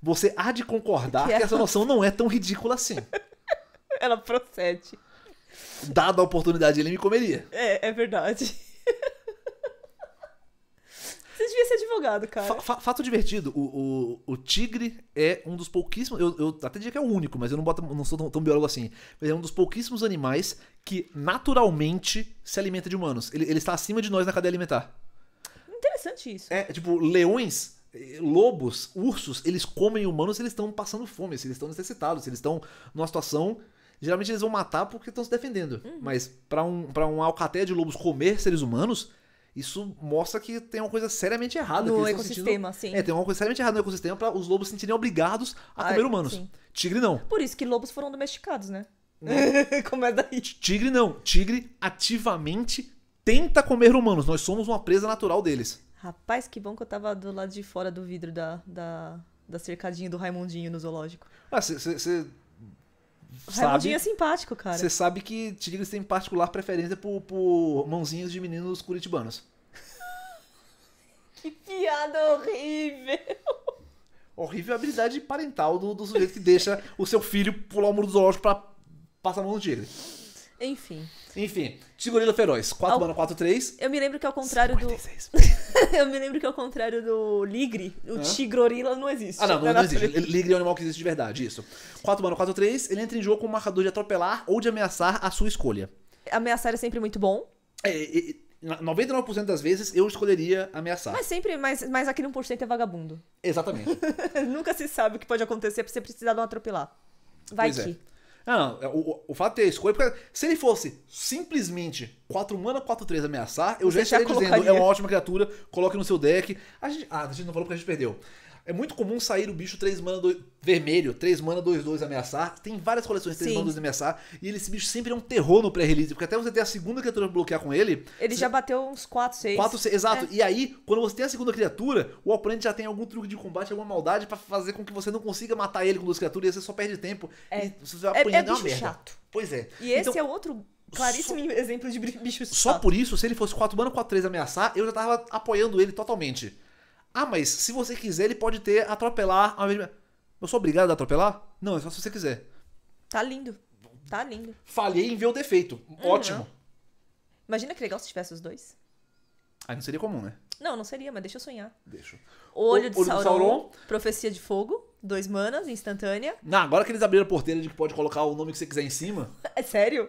Speaker 1: você há de concordar que, que é essa noção não é tão ridícula assim.
Speaker 2: ela procede.
Speaker 1: Dada a oportunidade, ele me comeria. É, é verdade. Você devia ser advogado, cara. fato divertido, o, o, o, tigre é um dos pouquíssimos. Eu, eu, até diria que é o único, mas eu não, boto, não sou tão, tão biólogo assim. Mas é um dos pouquíssimos animais que naturalmente se alimenta de humanos. Ele, ele está acima de nós na cadeia alimentar.
Speaker 2: Interessante isso.
Speaker 1: É, tipo, leões eh, lobos, ursos, eles comem humanos, eles estão passando fome, se eles estão necessitados, se eles estão numa situação. Geralmente eles vão matar porque estão se defendendo. Uhum. Mas para um, pra um alcateia de lobos comer seres humanos, isso mostra que tem uma coisa seriamente errada. No ecossistema, sentindo... sim. É, tem uma coisa seriamente errada no ecossistema para os lobos se sentirem obrigados a Ai, comer humanos. Sim. Tigre não. Por
Speaker 2: isso que lobos foram domesticados, né? né?
Speaker 1: Como é daí? Tigre não. Tigre ativamente tenta comer humanos. Nós somos uma presa natural deles.
Speaker 2: Rapaz, que bom que eu tava do lado de fora do vidro da, da, da cercadinha do Raimundinho no
Speaker 1: zoológico. Ah, você sabe, é simpático, cara. Você sabe que Tigres tem particular preferência por, por mãozinhas de meninos curitibanos. que piada horrível! Horrível a habilidade parental do, do sujeito que deixa o seu filho pular o muro do zoológico pra passar a mão no tigre. Enfim. Enfim, Tigorila Feroz, 4 ao... 4, 3.
Speaker 2: Eu me lembro que ao contrário 56. do. eu me lembro que ao contrário do Ligre, o Hã? não existe. Ah, não, tá não, não existe.
Speaker 1: Ligre é um animal que existe de verdade, isso. 4 mana, 4, 3. Ele entra em jogo com o marcador de atropelar ou de ameaçar a sua escolha. Ameaçar é sempre muito bom. É, é, é 99% das vezes eu escolheria ameaçar. Mas
Speaker 2: sempre, mas, mas aquele 1% é vagabundo.
Speaker 1: Exatamente. Nunca se sabe o que pode acontecer pra você precisar de um atropelar. Vai pois que. É. Ah, não, é, o, o fato é ter a escolha, se ele fosse simplesmente 4 mana, 4 3 ameaçar, eu Você já estaria já dizendo, é uma ótima criatura, coloque no seu deck. A gente, ah, a gente não falou porque a gente perdeu. É muito comum sair o bicho 3 mana 2, vermelho, 3 mana 2 2 ameaçar. Tem várias coleções 3 mana 2 ameaçar. E esse bicho sempre é um terror no pré-release. Porque até você ter a segunda criatura pra bloquear com ele. Ele você... já
Speaker 2: bateu uns 4, 6. 4, 6, exato. É. E
Speaker 1: aí, quando você tem a segunda criatura, o oponente já tem algum truque de combate, alguma maldade para fazer com que você não consiga matar ele com duas criaturas. E você só perde tempo. É. você vai apanhando é, é uma merda. chato. Pois é. E então, esse é outro Claríssimo só, exemplo de bicho chato. Só por isso, se ele fosse 4 mana, 4 3 ameaçar, eu já tava apoiando ele totalmente. Ah, mas se você quiser, ele pode ter atropelar a mesma. Eu sou obrigado a atropelar? Não, é só se você quiser. Tá lindo. Tá lindo. Falhei em ver o defeito. Uhum. Ótimo.
Speaker 2: Imagina que legal se tivesse os dois.
Speaker 1: Aí não seria comum, né?
Speaker 2: Não, não seria, mas deixa eu sonhar.
Speaker 1: Deixa. Olho, de, Olho Sauron, de Sauron.
Speaker 2: Profecia de Fogo. Dois manas, instantânea.
Speaker 1: Não, agora que eles abriram a porteira de que pode colocar o nome que você quiser em cima. É sério?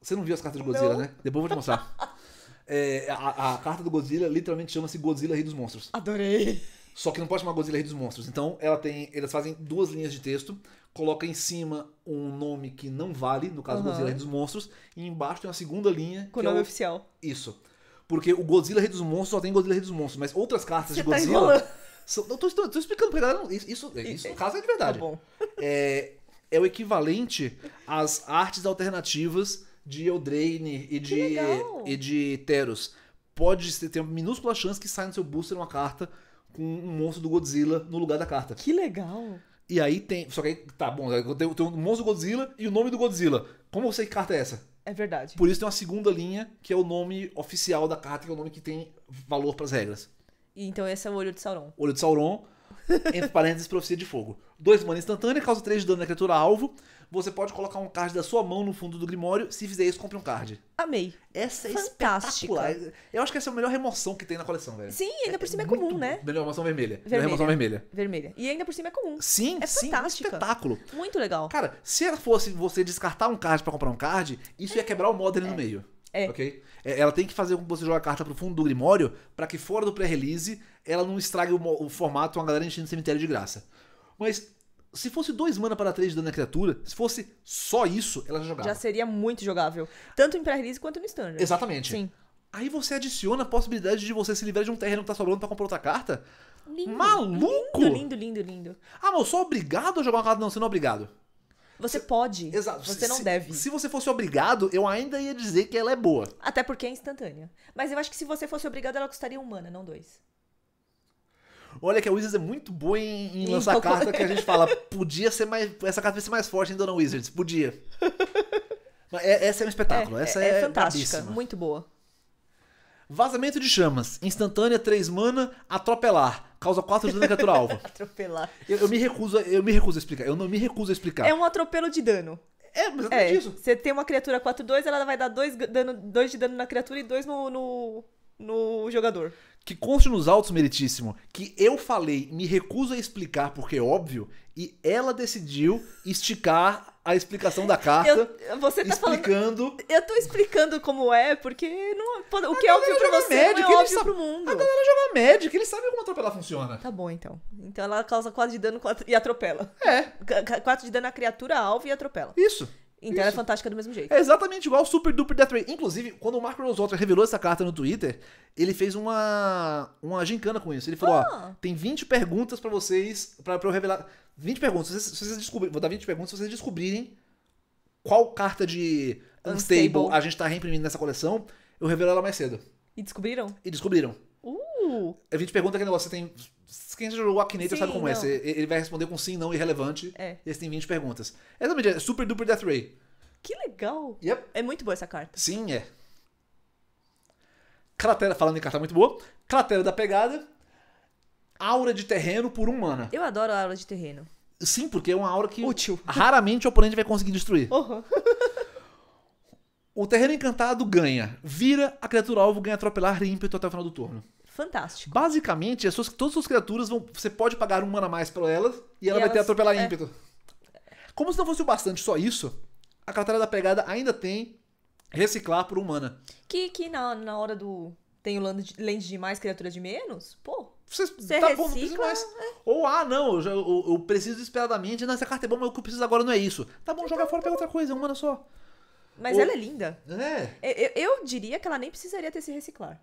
Speaker 1: Você não viu as cartas de Godzilla, não. né? Depois eu vou te mostrar. É, a, a, carta do Godzilla literalmente chama-se Godzilla Rei dos Monstros. Adorei! Só que não pode chamar Godzilla Rei dos Monstros. Então, ela tem, elas fazem duas linhas de texto, coloca em cima um nome que não vale, no caso uhum. Godzilla Rei dos Monstros, e embaixo tem uma segunda linha. Com o é nome é o... oficial. Isso. Porque o Godzilla Rei dos Monstros só tem Godzilla Rei dos Monstros, mas outras cartas Você de tá Godzilla. Tá são... tô, tô, tô, explicando pra galera. Isso, isso, é isso no caso é de verdade. Tá bom. É, é o equivalente às artes alternativas de Eldraine e de, e de Teros. Pode ter uma minúscula chance que saia no seu booster uma carta com um monstro do Godzilla no lugar da carta. Que legal! E aí tem. Só que aí, tá bom, tem, tem um monstro do Godzilla e o nome do Godzilla. Como você que carta é essa? É verdade. Por isso tem uma segunda linha, que é o nome oficial da carta, que é o nome que tem valor para as regras. E então esse é o Olho de Sauron. Olho de Sauron, entre parênteses, profecia de fogo. Dois mana instantânea, causa 3 de dano na criatura alvo. Você pode colocar um card da sua mão no fundo do Grimório. Se fizer isso, compre um card. Amei. Essa é Fantástica. espetacular. Eu acho que essa é a melhor remoção que tem na coleção, velho. Sim, ainda é por cima é, comum, né? Melhor remoção vermelha. remoção vermelha. Vermelha. E ainda por cima é comum. Sim, é sim. É fantástica. Um espetáculo. Muito legal. Cara, se ela fosse você descartar um card para comprar um card, isso ia quebrar o modelo ali no é. meio. É. Ok? Ela tem que fazer com que você jogue a carta pro fundo do Grimório para que fora do pré-release ela não estrague o, o formato uma galera enchendo o cemitério de graça. Mas se fosse dois mana para três de dano na criatura, se fosse só isso, ela já jogava. Já seria muito jogável. Tanto em pré-release quanto no standard. Exatamente. Sim. Aí você adiciona a possibilidade de você se livrar de um terreno que tá sobrando pra comprar outra carta. Lindo. Maluco! Lindo, lindo, lindo, lindo. Ah, mas eu sou obrigado a jogar uma carta? Não, você não é obrigado. Você se... pode. Exato. Você não deve. Se você fosse obrigado, eu ainda
Speaker 2: ia dizer que ela é boa. Até porque é instantânea. Mas eu acho que se você fosse obrigado, ela custaria um mana, não dois.
Speaker 1: Olha que a Wizards é muito boa em, em lançar Inco... carta que a gente fala, podia ser mais. Essa carta vai ser mais forte em Dona Wizards, podia. Mas é, essa é um espetáculo, é, essa é, é fantástica, muito boa. Vazamento de chamas. Instantânea, 3 mana, atropelar. Causa 4 de dano na criatura alvo.
Speaker 2: atropelar.
Speaker 1: Eu, eu, me recuso, eu me recuso a explicar. Eu não me recuso a explicar. É um
Speaker 2: atropelo de dano. É, mas é, disso. É, você tem uma criatura 4-2, ela vai
Speaker 1: dar 2 dois dois de dano na criatura e 2 no, no, no jogador. Que conste nos autos, meritíssimo, que eu falei, me recuso a explicar porque é óbvio, e ela decidiu esticar a explicação da carta. Eu, você tá explicando. Falando,
Speaker 2: eu tô explicando como é, porque não, o que é óbvio pra você Magic, não é óbvio sabe, pro
Speaker 1: mundo. A galera joga Magic, eles sabem como atropelar funciona. Tá bom, então.
Speaker 2: Então ela causa quatro de dano e atropela. É. quatro de dano à criatura, alvo e atropela. Isso. Então ela é fantástica do mesmo jeito.
Speaker 1: É exatamente igual o Super Duper Death Ray. Inclusive, quando o Marco Rosotra revelou essa carta no Twitter, ele fez uma, uma gincana com isso. Ele falou: ah. ó, tem 20 perguntas para vocês, para eu revelar. 20 perguntas. Se vocês, se vocês descobrirem, vou dar 20 perguntas se vocês descobrirem qual carta de Unstable, Unstable. a gente tá reimprimindo nessa coleção, eu revelo ela mais cedo. E descobriram? E descobriram tipo, a gente pergunta aquele negócio, você tem. Quem já jogou Akinator sabe como é? não. é. Você, ele vai responder com sim, não, irrelevante. É. E você assim tem 20 perguntas. É exatamente, é Super Duper Death Ray. Que legal! Yep. É muito boa essa carta. Sim, é. Cratera, falando em carta muito boa. Cratera da pegada. Aura de terreno por um mana.
Speaker 2: Eu adoro a aura de terreno.
Speaker 1: Sim, porque é uma aura que Útil. raramente o oponente vai conseguir destruir. Uhum. o terreno encantado ganha. Vira, a criatura alvo ganha atropelar e ímpeto até o final do turno.
Speaker 2: Fantástico.
Speaker 1: Basicamente, as suas, todas as suas criaturas vão. Você pode pagar um mana a mais pra elas e ela e vai elas, ter atropelar é. ímpeto. Como se não fosse o bastante só isso, a cartada da pegada ainda tem reciclar por um mana.
Speaker 2: Que, que na, na hora do. Tem o lente de mais, criatura de menos?
Speaker 1: Pô. Você, você tá recicla, bom, mais. É. Ou, ah, não, eu, eu, eu preciso desesperadamente. Não, essa carta é boa, mas o que eu preciso agora não é isso. Tá bom, então, joga fora, tá pega outra coisa, um mana só. Mas Ou... ela é linda.
Speaker 2: É. Eu, eu, diria que ela nem precisaria ter se reciclar.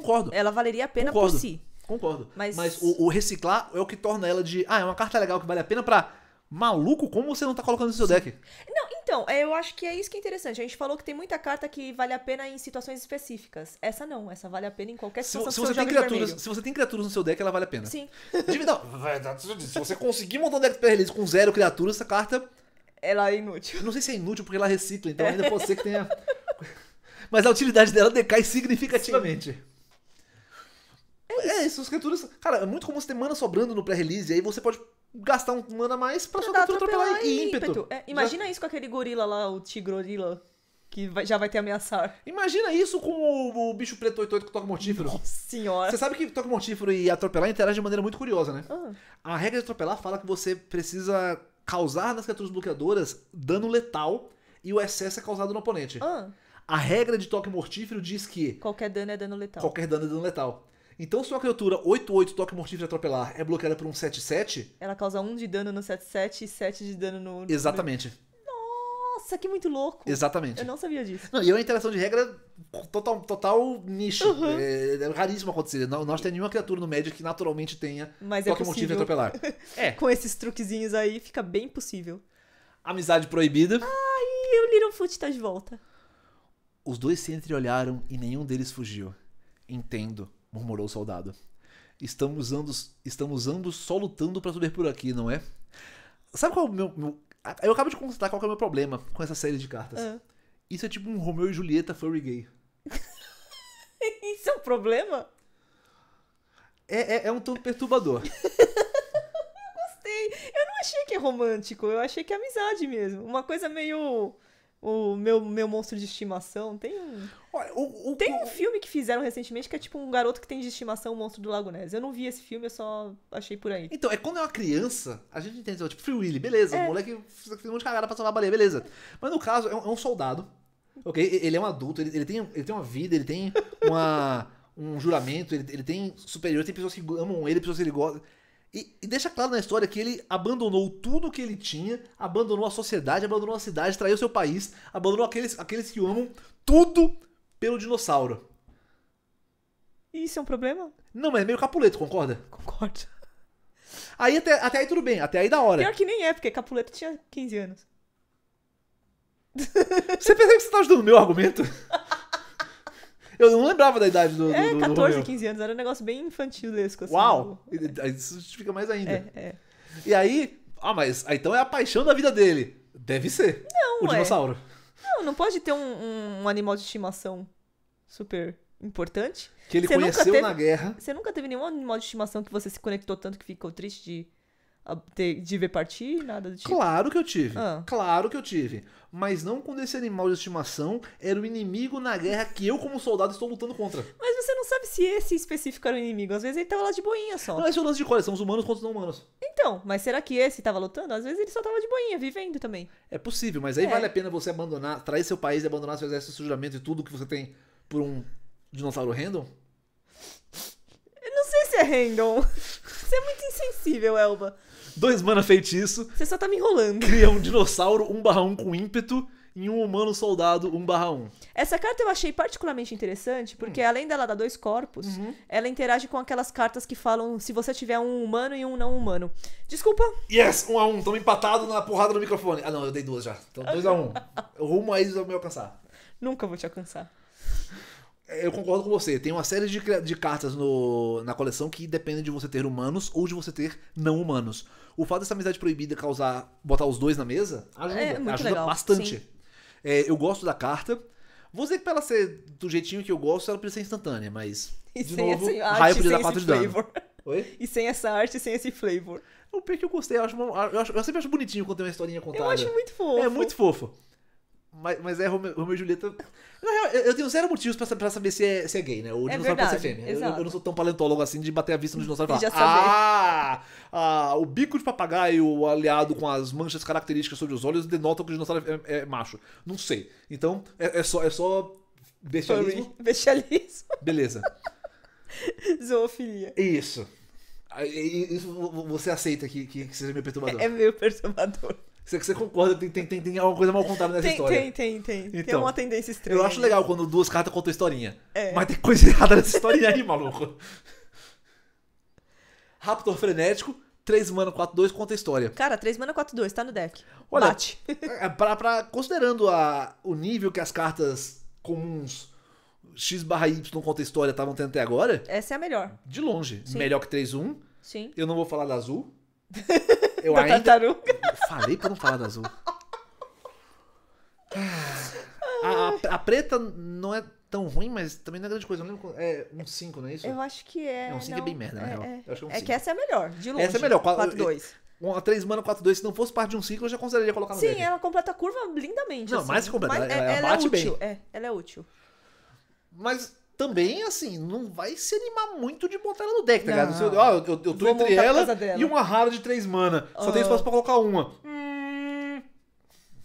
Speaker 2: Concordo. Ela valeria a pena Concordo. por
Speaker 1: si. Concordo. Mas, Mas o, o, reciclar é o que torna ela de. Ah, é uma carta legal que vale a pena pra. Maluco, como você não tá colocando no seu Sim. deck?
Speaker 2: Não, então, é, eu acho que é isso que é interessante. A gente falou que tem muita carta que vale a pena em situações específicas. Essa não, essa vale a pena em qualquer situação. Se, se você, tem criaturas,
Speaker 1: se você tem criaturas no seu deck, ela vale a pena. Sim. Não, tá se você conseguir montar um deck de release com zero criaturas, essa carta. Ela é inútil. não sei se é inútil porque ela recicla, então é. ainda pode ser que tenha. Mas a utilidade dela decai significativamente. Sim. É essas é criaturas. Cara, é muito comum você ter mana sobrando no pré-release, aí você pode gastar um mana a mais pra, pra sua criatura atropelar, atropelar e ímpeto. ímpeto. É, imagina
Speaker 2: já... isso com aquele gorila lá, o tigrorila. Que vai,
Speaker 1: já vai ter ameaçar. Imagina isso com o, o bicho preto 88 que toca mortífero. Nossa senhora. Você sabe que toca mortífero e atropelar interage de maneira muito curiosa, né? Ah. A regra de atropelar fala que você precisa causar nas criaturas bloqueadoras dano letal e o excesso é causado no oponente. Ah. A regra de toque mortífero diz que. Qualquer dano é dano letal. Qualquer dano é dano letal. Então, se uma criatura 8-8 toque mortífero atropelar é bloqueada por um 7-7.
Speaker 2: Ela causa 1 de dano no 7-7 e 7 de dano no.
Speaker 1: Exatamente.
Speaker 2: Nossa, que muito louco.
Speaker 1: Exatamente. Eu não
Speaker 2: sabia disso. Não, e
Speaker 1: é uma interação de regra total, total nicho. Uhum. É, é, raríssimo acontecer. Não, nós tem nenhuma criatura no Magic que naturalmente tenha Mas é toque é mortífero atropelar. é. Com esses truquezinhos aí, fica bem possível. Amizade proibida. Ai, o Foot tá de volta. Os dois se entreolharam e nenhum deles fugiu. Entendo, murmurou o soldado. Estamos ambos, estamos ambos só lutando para subir por aqui, não é? Sabe qual é o meu, meu... Eu acabo de constatar qual é o meu problema com essa série de cartas. Ah. Isso é tipo um Romeu e Julieta furry gay.
Speaker 2: Isso é um problema?
Speaker 1: É, é, é um tanto perturbador. eu
Speaker 2: gostei. Eu não achei que é romântico, eu achei que é amizade mesmo. Uma coisa meio o meu, meu monstro de estimação. Tem um. Olha, o, o, tem um filme que fizeram recentemente que é tipo um garoto que tem de estimação o
Speaker 1: monstro do Lago Ness. Eu não vi esse filme, eu só achei por aí. Então, é quando é uma criança, a gente entende, tipo, Free Willy, beleza, é. o moleque tem um monte de cagada pra salvar a baleia, beleza. Mas no caso, é um, é um soldado, ok? Ele é um adulto, ele, ele, tem, ele tem uma vida, ele tem uma, um juramento, ele, ele tem superior, tem pessoas que amam ele, pessoas que ele gosta. E, e, deixa claro na história que ele abandonou tudo que ele tinha, abandonou a sociedade, abandonou a cidade, traiu seu país, abandonou aqueles, aqueles que o amam, tudo pelo dinossauro. isso é um problema? Não, mas é meio capuleto, concorda? Concordo. Aí até, até aí tudo bem, até aí da hora. Pior que nem é, porque Capuleto tinha 15 anos. Você percebe que você tá ajudando o meu argumento? Eu não lembrava da idade do. É, do, do 14, Romeu. 15 anos, era um negócio bem infantilesco, assim. Uau! É. Isso justifica mais ainda. É, é. E aí. Ah, mas ah, então é a paixão da vida dele. Deve ser. Não, O é. dinossauro.
Speaker 2: Não, não pode ter um, um, um animal de estimação super importante. Que ele você conheceu teve, na guerra. Você nunca teve nenhum animal de estimação que você se conectou tanto que ficou triste de ter, ver partir,
Speaker 1: nada do tipo? Claro que eu tive. Ah. Claro que eu tive. Mas não quando esse animal de estimação era o inimigo na guerra que eu, como soldado, estou lutando contra. Mas você não sabe se esse específico era o inimigo.
Speaker 2: Às vezes ele tava lá de boinha só. Não, esse é o lance de qual? São os humanos contra os não humanos. Então, mas será que esse tava lutando? Às vezes ele só tava de boinha, vivendo também.
Speaker 1: É possível, mas aí é. vale a pena você abandonar, trair seu país e abandonar seu exército, sujamento e tudo que você tem por um dinossauro random? Eu não sei se é random. Você é muito insensível, Elba dois mana feitiço. Você só tá me enrolando. Cria um dinossauro 1/1 com ímpeto e um humano soldado 1/1.
Speaker 2: Essa carta eu achei particularmente interessante, porque hum. além dela dar dois corpos, uhum. ela interage com aquelas cartas que falam se você tiver um humano e um não humano.
Speaker 1: Desculpa. Yes, 1 um a 1 um. Tamo empatado na porrada do microfone. Ah, não, eu dei duas já. Então 2 a 1 um. Rumo a isso me alcançar. Nunca vou te alcançar. É, eu concordo com você. Tem uma série de, de cartas no, na coleção que dependem de você ter humanos ou de você ter não humanos. O fato dessa amizade proibida causar. botar os dois na mesa ajuda. É, ajuda legal, bastante. É, eu gosto da carta. Vou dizer que pra ela ser do jeitinho que eu gosto, ela precisa ser instantânea, mas. E de sem novo, essa raio sem dar de flavor. dano. Oi? E sem essa arte, sem esse flavor. O pior é que eu gostei, eu, acho, eu, acho, eu sempre acho bonitinho quando tem uma historinha contada. Eu acho muito fofo. É muito fofo. Mas, mas é Romeu, Romeu e Julieta. Eu, eu tenho zero motivos pra, pra saber se é, se é gay, né? Ou é dinossauro verdade, ser fêmea. Eu, eu, não sou tão paleontólogo assim de bater a vista no dinossauro e falar. Ah, ah, o bico de papagaio aliado com as manchas características sobre os olhos denotam que o dinossauro é, é macho. Não sei. Então, é, é só. É só bestialismo. Bestialismo. Beleza. Zoofilia. Isso. Isso você aceita que, que, que seja meio perturbador. É, é meio perturbador. Você, você concorda, tem, tem, tem, tem alguma coisa mal contada nessa tem, história. Tem, tem, tem. Então, tem uma tendência estranha. Eu acho legal quando duas cartas contam historinha. É. Mas tem coisa errada nessa historinha aí, maluco. Raptor frenético, 3 mana 4-2 conta a história.
Speaker 2: Cara, 3 mana 4-2, tá no deck. Olha, Bate.
Speaker 1: É, pra, pra, considerando a, o nível que as cartas comuns X barra Y conta a história estavam tendo até agora.
Speaker 2: Essa é a melhor.
Speaker 1: De longe. Sim. Melhor que 3-1. Sim. Eu não vou falar da azul. eu da ainda... tartaruga. falei pra não falar da azul. Ah, a, a, preta não é tão ruim, mas também não é grande coisa. Eu lembro, é um 5, não é isso? Eu acho que é. Não, um 5 é bem merda, na é, real. É, é, que, um é que, essa é a melhor, de longe. Essa é a melhor. 4-2. Uma 3 mana 4-2, se não fosse parte de um ciclo, eu já consideraria colocar no Sim, deck. ela
Speaker 2: completa a curva lindamente. Não, assim. mais que completa. Mas ela, é, ela, ela é útil, bem. É,
Speaker 1: ela é útil. Mas também, assim, não vai se animar muito de botar ela no deck, tá ligado? Você, ó, eu, eu, eu tô entre ela e uma rara de 3 mana. Só uhum. tem ah. espaço pra colocar uma. Hum,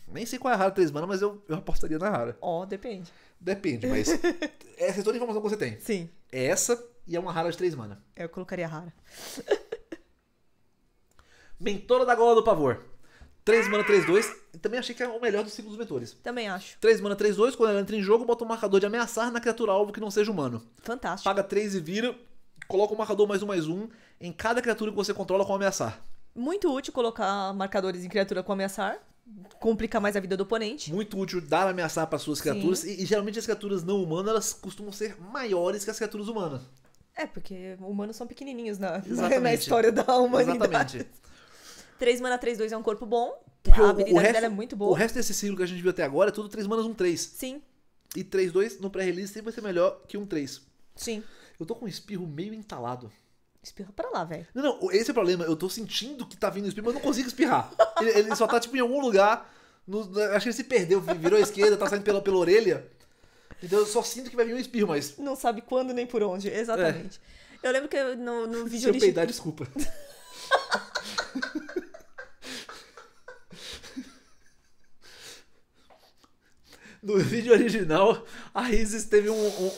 Speaker 1: nem sei qual é a rara de 3 mana, mas eu, eu apostaria na rara. Ó, oh, depende. Depende, mas essa é toda a informação que você tem. Sim. É essa e é uma rara de 3 mana.
Speaker 2: Eu colocaria rara.
Speaker 1: Mentora da Gola do Pavor. 3 mana 3 2, ah. também achei que é o melhor dos ciclos dos vetores. Também acho. 3 mana 3 2, quando ela entra em jogo, bota um marcador de ameaçar na criatura alvo que não seja humano. Fantástico. Paga 3 e vira, coloca um marcador mais um mais um em cada criatura que você controla com ameaçar.
Speaker 2: Muito útil colocar marcadores em criatura com ameaçar. Complica mais a vida do oponente.
Speaker 1: Muito útil dar ameaçar para suas criaturas. E, e, geralmente as criaturas não humanas elas costumam ser maiores que as criaturas humanas.
Speaker 2: É, porque humanos são pequenininhos na, na, na história da humanidade. Exatamente. 3 mana 3, 2 é um corpo
Speaker 1: bom. Porque a habilidade resto, dela é muito boa. O resto desse ciclo que a gente viu até agora é tudo 3 manas, 1, 3. Sim. E 3, 2 no pré-release sempre vai ser melhor que 1, 3. Sim. Eu tô com um espirro meio entalado. Espirra pra lá, velho. Não, não, esse é o problema. Eu tô sentindo que tá vindo espirro, mas eu não consigo espirrar. ele, ele, só tá, tipo, em algum lugar. No, acho que ele se perdeu, virou à esquerda, tá saindo pela, pela orelha. Então eu só sinto que vai vir um espirro, mas. Não sabe quando nem por onde, exatamente. É. Eu lembro que
Speaker 2: no, no vídeo. Se eu peidar, desculpa.
Speaker 1: No vídeo original, a Isis teve um, um,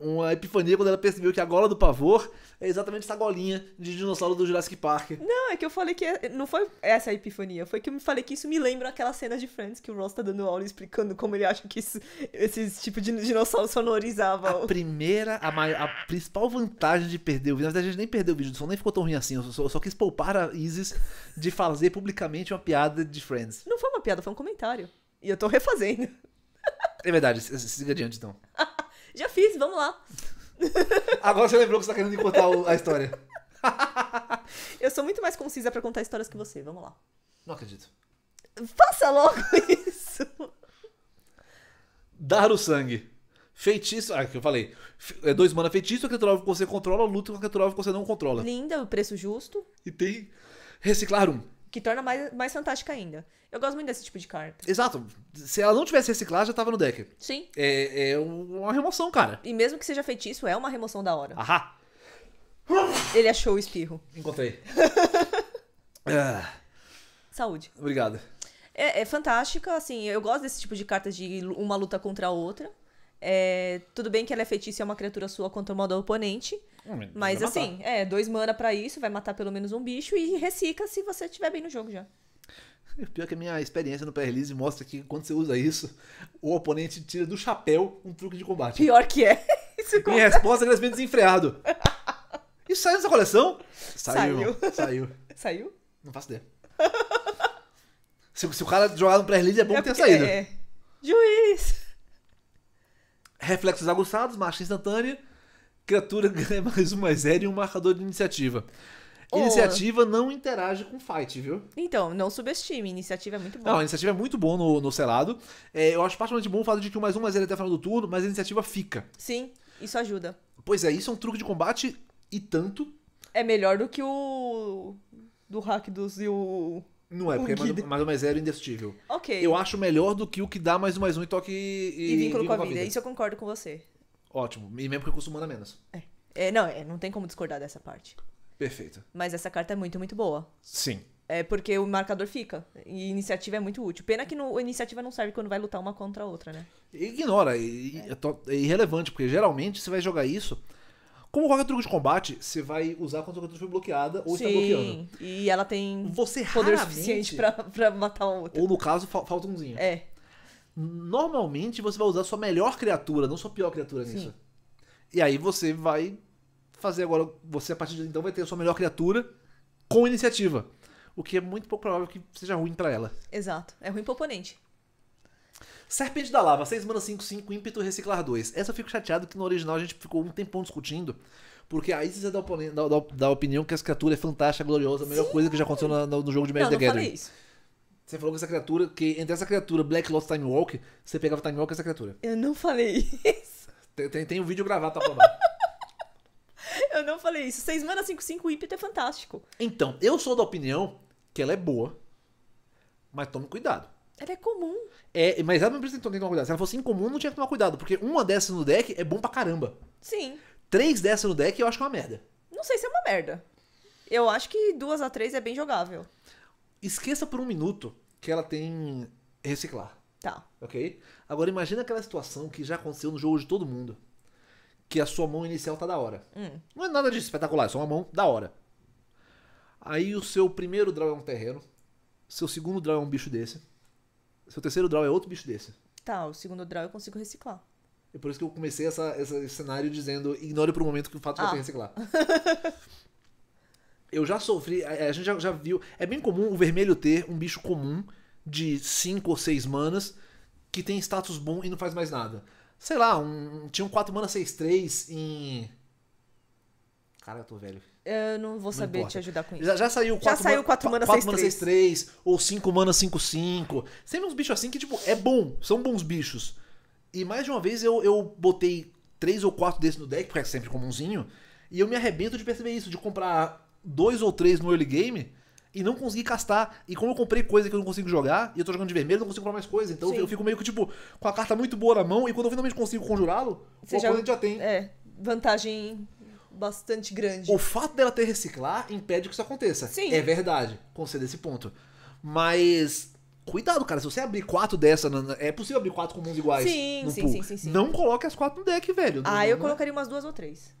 Speaker 1: um, uma epifania quando ela percebeu que a gola do pavor é exatamente essa golinha de dinossauro do Jurassic Park.
Speaker 2: Não, é que eu falei que. É, não foi essa a epifania, foi que eu me falei que isso me lembra aquelas cenas de Friends que o Ross tá dando aula explicando como ele acha que isso, esses
Speaker 1: tipos de dinossauro sonorizava. A primeira, a, maior, a principal vantagem de perder o vídeo, na verdade a gente nem perdeu o vídeo do som, nem ficou tão ruim assim, eu só, eu só quis poupar a Isis de fazer publicamente uma piada de Friends.
Speaker 2: Não foi uma piada, foi um comentário.
Speaker 1: E eu tô refazendo. É verdade, siga adiante então.
Speaker 2: Já fiz, vamos lá.
Speaker 1: Agora você lembrou que você tá querendo contar a história.
Speaker 2: Eu sou muito mais concisa para contar histórias que você, vamos lá. Não acredito. Faça logo isso.
Speaker 1: Dar o sangue. Feitiço. Ah, é que eu falei. É dois mana feitiço, a criatura que você controla, luta com a criatura que você não controla.
Speaker 2: Linda, o preço justo.
Speaker 1: E tem. Reciclar um.
Speaker 2: Que torna mais, mais fantástica ainda. Eu gosto muito desse tipo de carta.
Speaker 1: Exato. Se ela não tivesse reciclado, já tava no deck. Sim. É, é uma remoção, cara.
Speaker 2: E mesmo que seja feitiço, é uma remoção da hora. Ahá. Ele achou o espirro.
Speaker 1: Encontrei. É. Saúde. Obrigado.
Speaker 2: É, é fantástica, assim, eu gosto desse tipo de cartas de uma luta contra a outra. É, tudo bem que ela é e é uma criatura sua contra o modo oponente,
Speaker 1: mas assim,
Speaker 2: é, dois mana para isso, vai matar pelo menos um bicho e recicla se você estiver bem no jogo já.
Speaker 1: É, pior que a minha experiência no pre-release mostra que quando você usa isso, o oponente tira do chapéu um truque de combate. Pior que é. Isso minha resposta é crescimento é desenfreado. Isso saiu dessa coleção? Saiu. Saiu. Saiu? saiu? Não faço ideia. se, se, o cara jogar no pré-release é bom é que tenha saído. É. Juiz! Reflexos aguçados, marcha instantânea criatura ganha mais mais zero e um marcador de iniciativa. Iniciativa não interage com fight, viu?
Speaker 2: Então, não subestime. Iniciativa é muito boa. Não, a
Speaker 1: iniciativa é muito boa no, no selado. É, eu acho particularmente bom o fato de que o mais um mais é até o final do turno, mas a iniciativa fica.
Speaker 2: Sim, isso ajuda.
Speaker 1: Pois é, isso é um truque de combate e tanto.
Speaker 2: É melhor do que o. do hack dos e o. Não é, porque é
Speaker 1: mais, um mais zero é indestrutível. Ok. Eu acho melhor do que o que dá mais um mais um e toque e. E vínculo, com, a com a vida. Isso eu
Speaker 2: concordo com você.
Speaker 1: Ótimo. E mesmo que o custo manda menos. É.
Speaker 2: é não, é, não tem como discordar dessa parte. Perfeito. Mas essa carta é muito, muito boa. Sim. É porque o marcador fica. E iniciativa é muito útil. Pena que no, a iniciativa não serve quando vai lutar uma contra a outra, né?
Speaker 1: Ignora. E, é. É, é irrelevante, porque geralmente você vai jogar isso. Como qualquer truque de combate, você vai usar quando a criatura foi bloqueada ou Sim, está bloqueando.
Speaker 2: E ela tem você poder suficiente pra,
Speaker 1: pra matar uma outra. Ou no caso, fa falta umzinho. É. Normalmente você vai usar sua melhor criatura, não sua pior criatura nisso. Sim. E aí você vai fazer agora. Você a partir de então vai ter a sua melhor criatura com iniciativa. O que é muito pouco provável que seja ruim para ela.
Speaker 2: Exato. É ruim pro oponente.
Speaker 1: Serpente da Lava, 6 mana 5, 5, ímpeto, reciclar 2. Essa eu fico chateado que no original a gente ficou um tempão discutindo. Porque aí você é da, opinião que essa criatura é fantástica, gloriosa, a melhor Sim. coisa que já aconteceu no, no jogo de Magic não, the Gathering. falei isso. Você falou que essa criatura, que entre essa criatura Black Lotus Time Walk, você pegava Time Walk essa criatura. Eu não falei isso. Tem, tem, tem um vídeo gravado, tá provado.
Speaker 2: eu
Speaker 1: não falei isso. 6 mana 5-5 ímpeto é
Speaker 2: fantástico.
Speaker 1: Então, eu sou da opinião que ela é boa, mas tome cuidado.
Speaker 2: Ela é comum.
Speaker 1: É, mas ela não precisa tomar cuidado. Se ela fosse incomum, não tinha que tomar cuidado, porque uma dessa no deck é bom pra caramba. Sim. Três dessa no deck eu acho que é uma merda.
Speaker 2: Não sei se é uma merda. Eu acho que duas a três é bem jogável.
Speaker 1: Esqueça por um minuto que ela tem reciclar. Tá. Ok? Agora imagina aquela situação que já aconteceu no jogo de todo mundo. Que a sua mão inicial tá da hora. Hum. Não é nada de espetacular, é só uma mão da hora. Aí o seu primeiro draw é um terreno. Seu segundo draw é um bicho desse. Seu terceiro draw é outro bicho desse.
Speaker 2: Tá, o segundo draw eu consigo reciclar.
Speaker 1: É por isso que eu comecei essa, essa esse cenário dizendo ignore por um momento que o fato ah. vai reciclar. Eu já sofri, a, gente já, já, viu. É bem comum o vermelho ter um bicho comum de 5 ou 6 manas que tem status bom e não faz mais nada. Sei lá, um, tinha um 4 mana 6-3 em. Cara, eu tô velho.
Speaker 2: Eu não vou não saber importa. te ajudar com isso. Já, já saiu 4 Já saiu 4 mana 6-3.
Speaker 1: Ou 5 mana 5-5. Sempre uns bichos assim que, tipo, é bom. São bons bichos. E mais de uma vez eu, eu botei 3 ou 4 desses no deck, porque é sempre comumzinho. E eu me arrebento de perceber isso, de comprar dois ou três no early game e não consegui castar. E como eu comprei coisa que eu não consigo jogar, e eu tô jogando de vermelho, eu não consigo comprar mais coisa. Então Sim. eu fico meio que, tipo, com a carta muito boa na mão, e quando eu finalmente consigo conjurá-lo, o já, já
Speaker 2: tem. É, vantagem bastante grande.
Speaker 1: O fato dela ter reciclar impede que isso aconteça. Sim. É verdade, concedo esse ponto. Mas Cuidado, cara. Se você abrir quatro dessa, é possível abrir quatro comuns iguais. Sim, sim, sim, sim, sim, Não coloque as quatro no deck, velho. Ah, eu é. colocaria
Speaker 2: umas duas ou três.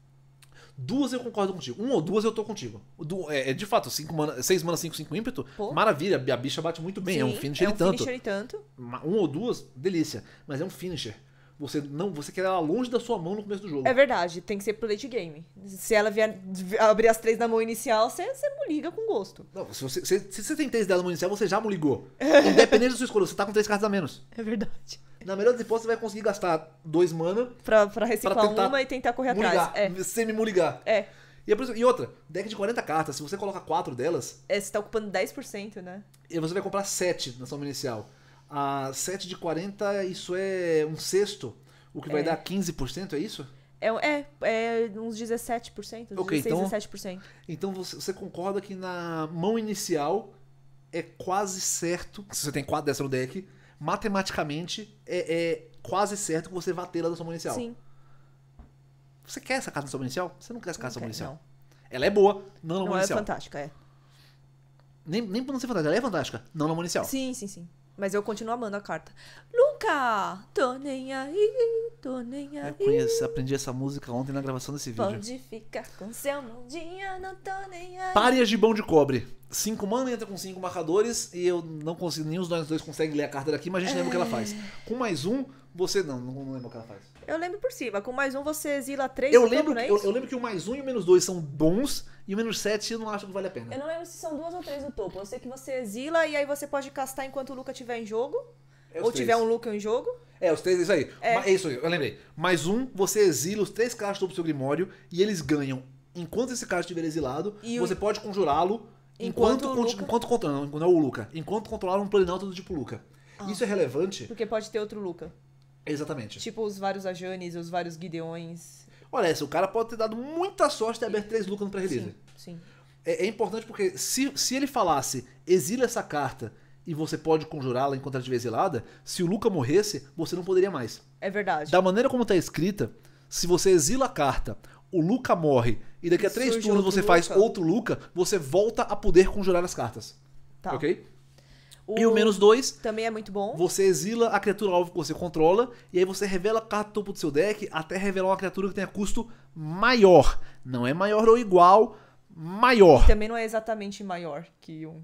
Speaker 1: Duas eu concordo contigo. Um ou duas eu tô contigo. Du é, é, de fato, cinco mana, seis manas, cinco, cinco ímpeto. Pô. Maravilha, a bicha bate muito bem. Sim, é um finisher é um e tanto. Finisher e tanto. Um ou duas, delícia. Mas é um finisher. Você não, você quer ela longe da sua mão no começo do jogo. É
Speaker 2: verdade, tem que ser pro late game. Se ela vier
Speaker 1: abrir as três da mão inicial, você, você liga com gosto. Não, se você, se, se você tem três dela na mão inicial, você já ligou. Independente da sua escolha, você tá com três cartas a menos. É verdade. Na melhor das hipóteses, você vai conseguir gastar dois mana pra, pra reciclar pra uma e tentar correr atrás. atrás. É. me muligar É. E, é isso, e, outra, deck de 40 cartas, se você coloca quatro delas.
Speaker 2: É, você tá ocupando 10%, né?
Speaker 1: E você vai comprar sete na sua mão inicial a 7 de 40, isso é um sexto, o que vai é. dar 15%, é isso? É, é, é uns 17%, uns okay, 16, então, 17%. Então você, você concorda que na mão inicial é quase certo, se você tem 4 dessa no deck, matematicamente é, é quase certo que você vai ter ela na sua mão inicial. Sim. Você quer essa carta na sua mão inicial? Você não quer essa carta na sua mão inicial. Não. Ela é boa, não na mão é inicial. Não, é fantástica, é. Nem, nem por não ser fantástica, ela é fantástica, não na mão inicial. Sim,
Speaker 2: sim, sim. Mas eu continuo amando a carta. Luca! Tô nem aí, tô nem aí. Eu conheço,
Speaker 1: aprendi essa música ontem na gravação desse vídeo. Pode
Speaker 2: ficar com seu mundinho, não tô nem aí. Párias de
Speaker 1: bom de cobre. Cinco mana entra com cinco marcadores e eu não consigo, nenhum dos dois consegue ler a carta daqui, mas a gente é... lembra o que ela faz. É. Com mais um, você não, não lembra o que ela faz.
Speaker 2: Eu lembro por cima. Com mais um você exila três. Eu, lembro, é que, é eu, eu,
Speaker 1: lembro que o mais um e o menos dois são bons e o menos sete eu não acho que vale a pena. Eu
Speaker 2: não lembro se são duas ou três no topo. Eu sei que você exila e aí você pode castar enquanto o Luca tiver em jogo.
Speaker 1: É ou três. tiver um Luca em jogo. É, os três, isso aí. É. é isso aí, eu lembrei. Mais um, você exila os três caras do topo do seu Grimório e eles ganham. Enquanto esse cara estiver exilado, e você o... pode conjurá-lo enquanto, enquanto, Luca... enquanto, não, não é o Luca, enquanto controlar um Planalto do tipo Luca. Ah, Isso é relevante. Porque pode ter outro Luca. Exatamente. Tipo os vários Ajanes, os vários Gideões. Olha, esse, o cara pode ter dado muita sorte de aberto três lucas no pré-release. Sim, sim. É, é, importante porque se, se ele falasse, exila essa carta e você pode conjurá-la enquanto ela estiver exilada, se o Luca morresse, você não poderia mais. É verdade. Da maneira como está escrita, se você exila a carta, o Luca morre e daqui a três Surge turnos você Luca. faz outro Luca, você volta a poder conjurar as cartas. Tá. Ok? O e o menos dois Também é muito bom. Você exila a criatura alvo que você controla. E aí você revela a carta topo do seu deck até revelar uma criatura que tenha custo maior. Não é maior ou igual, maior.
Speaker 2: Também não é exatamente maior que um.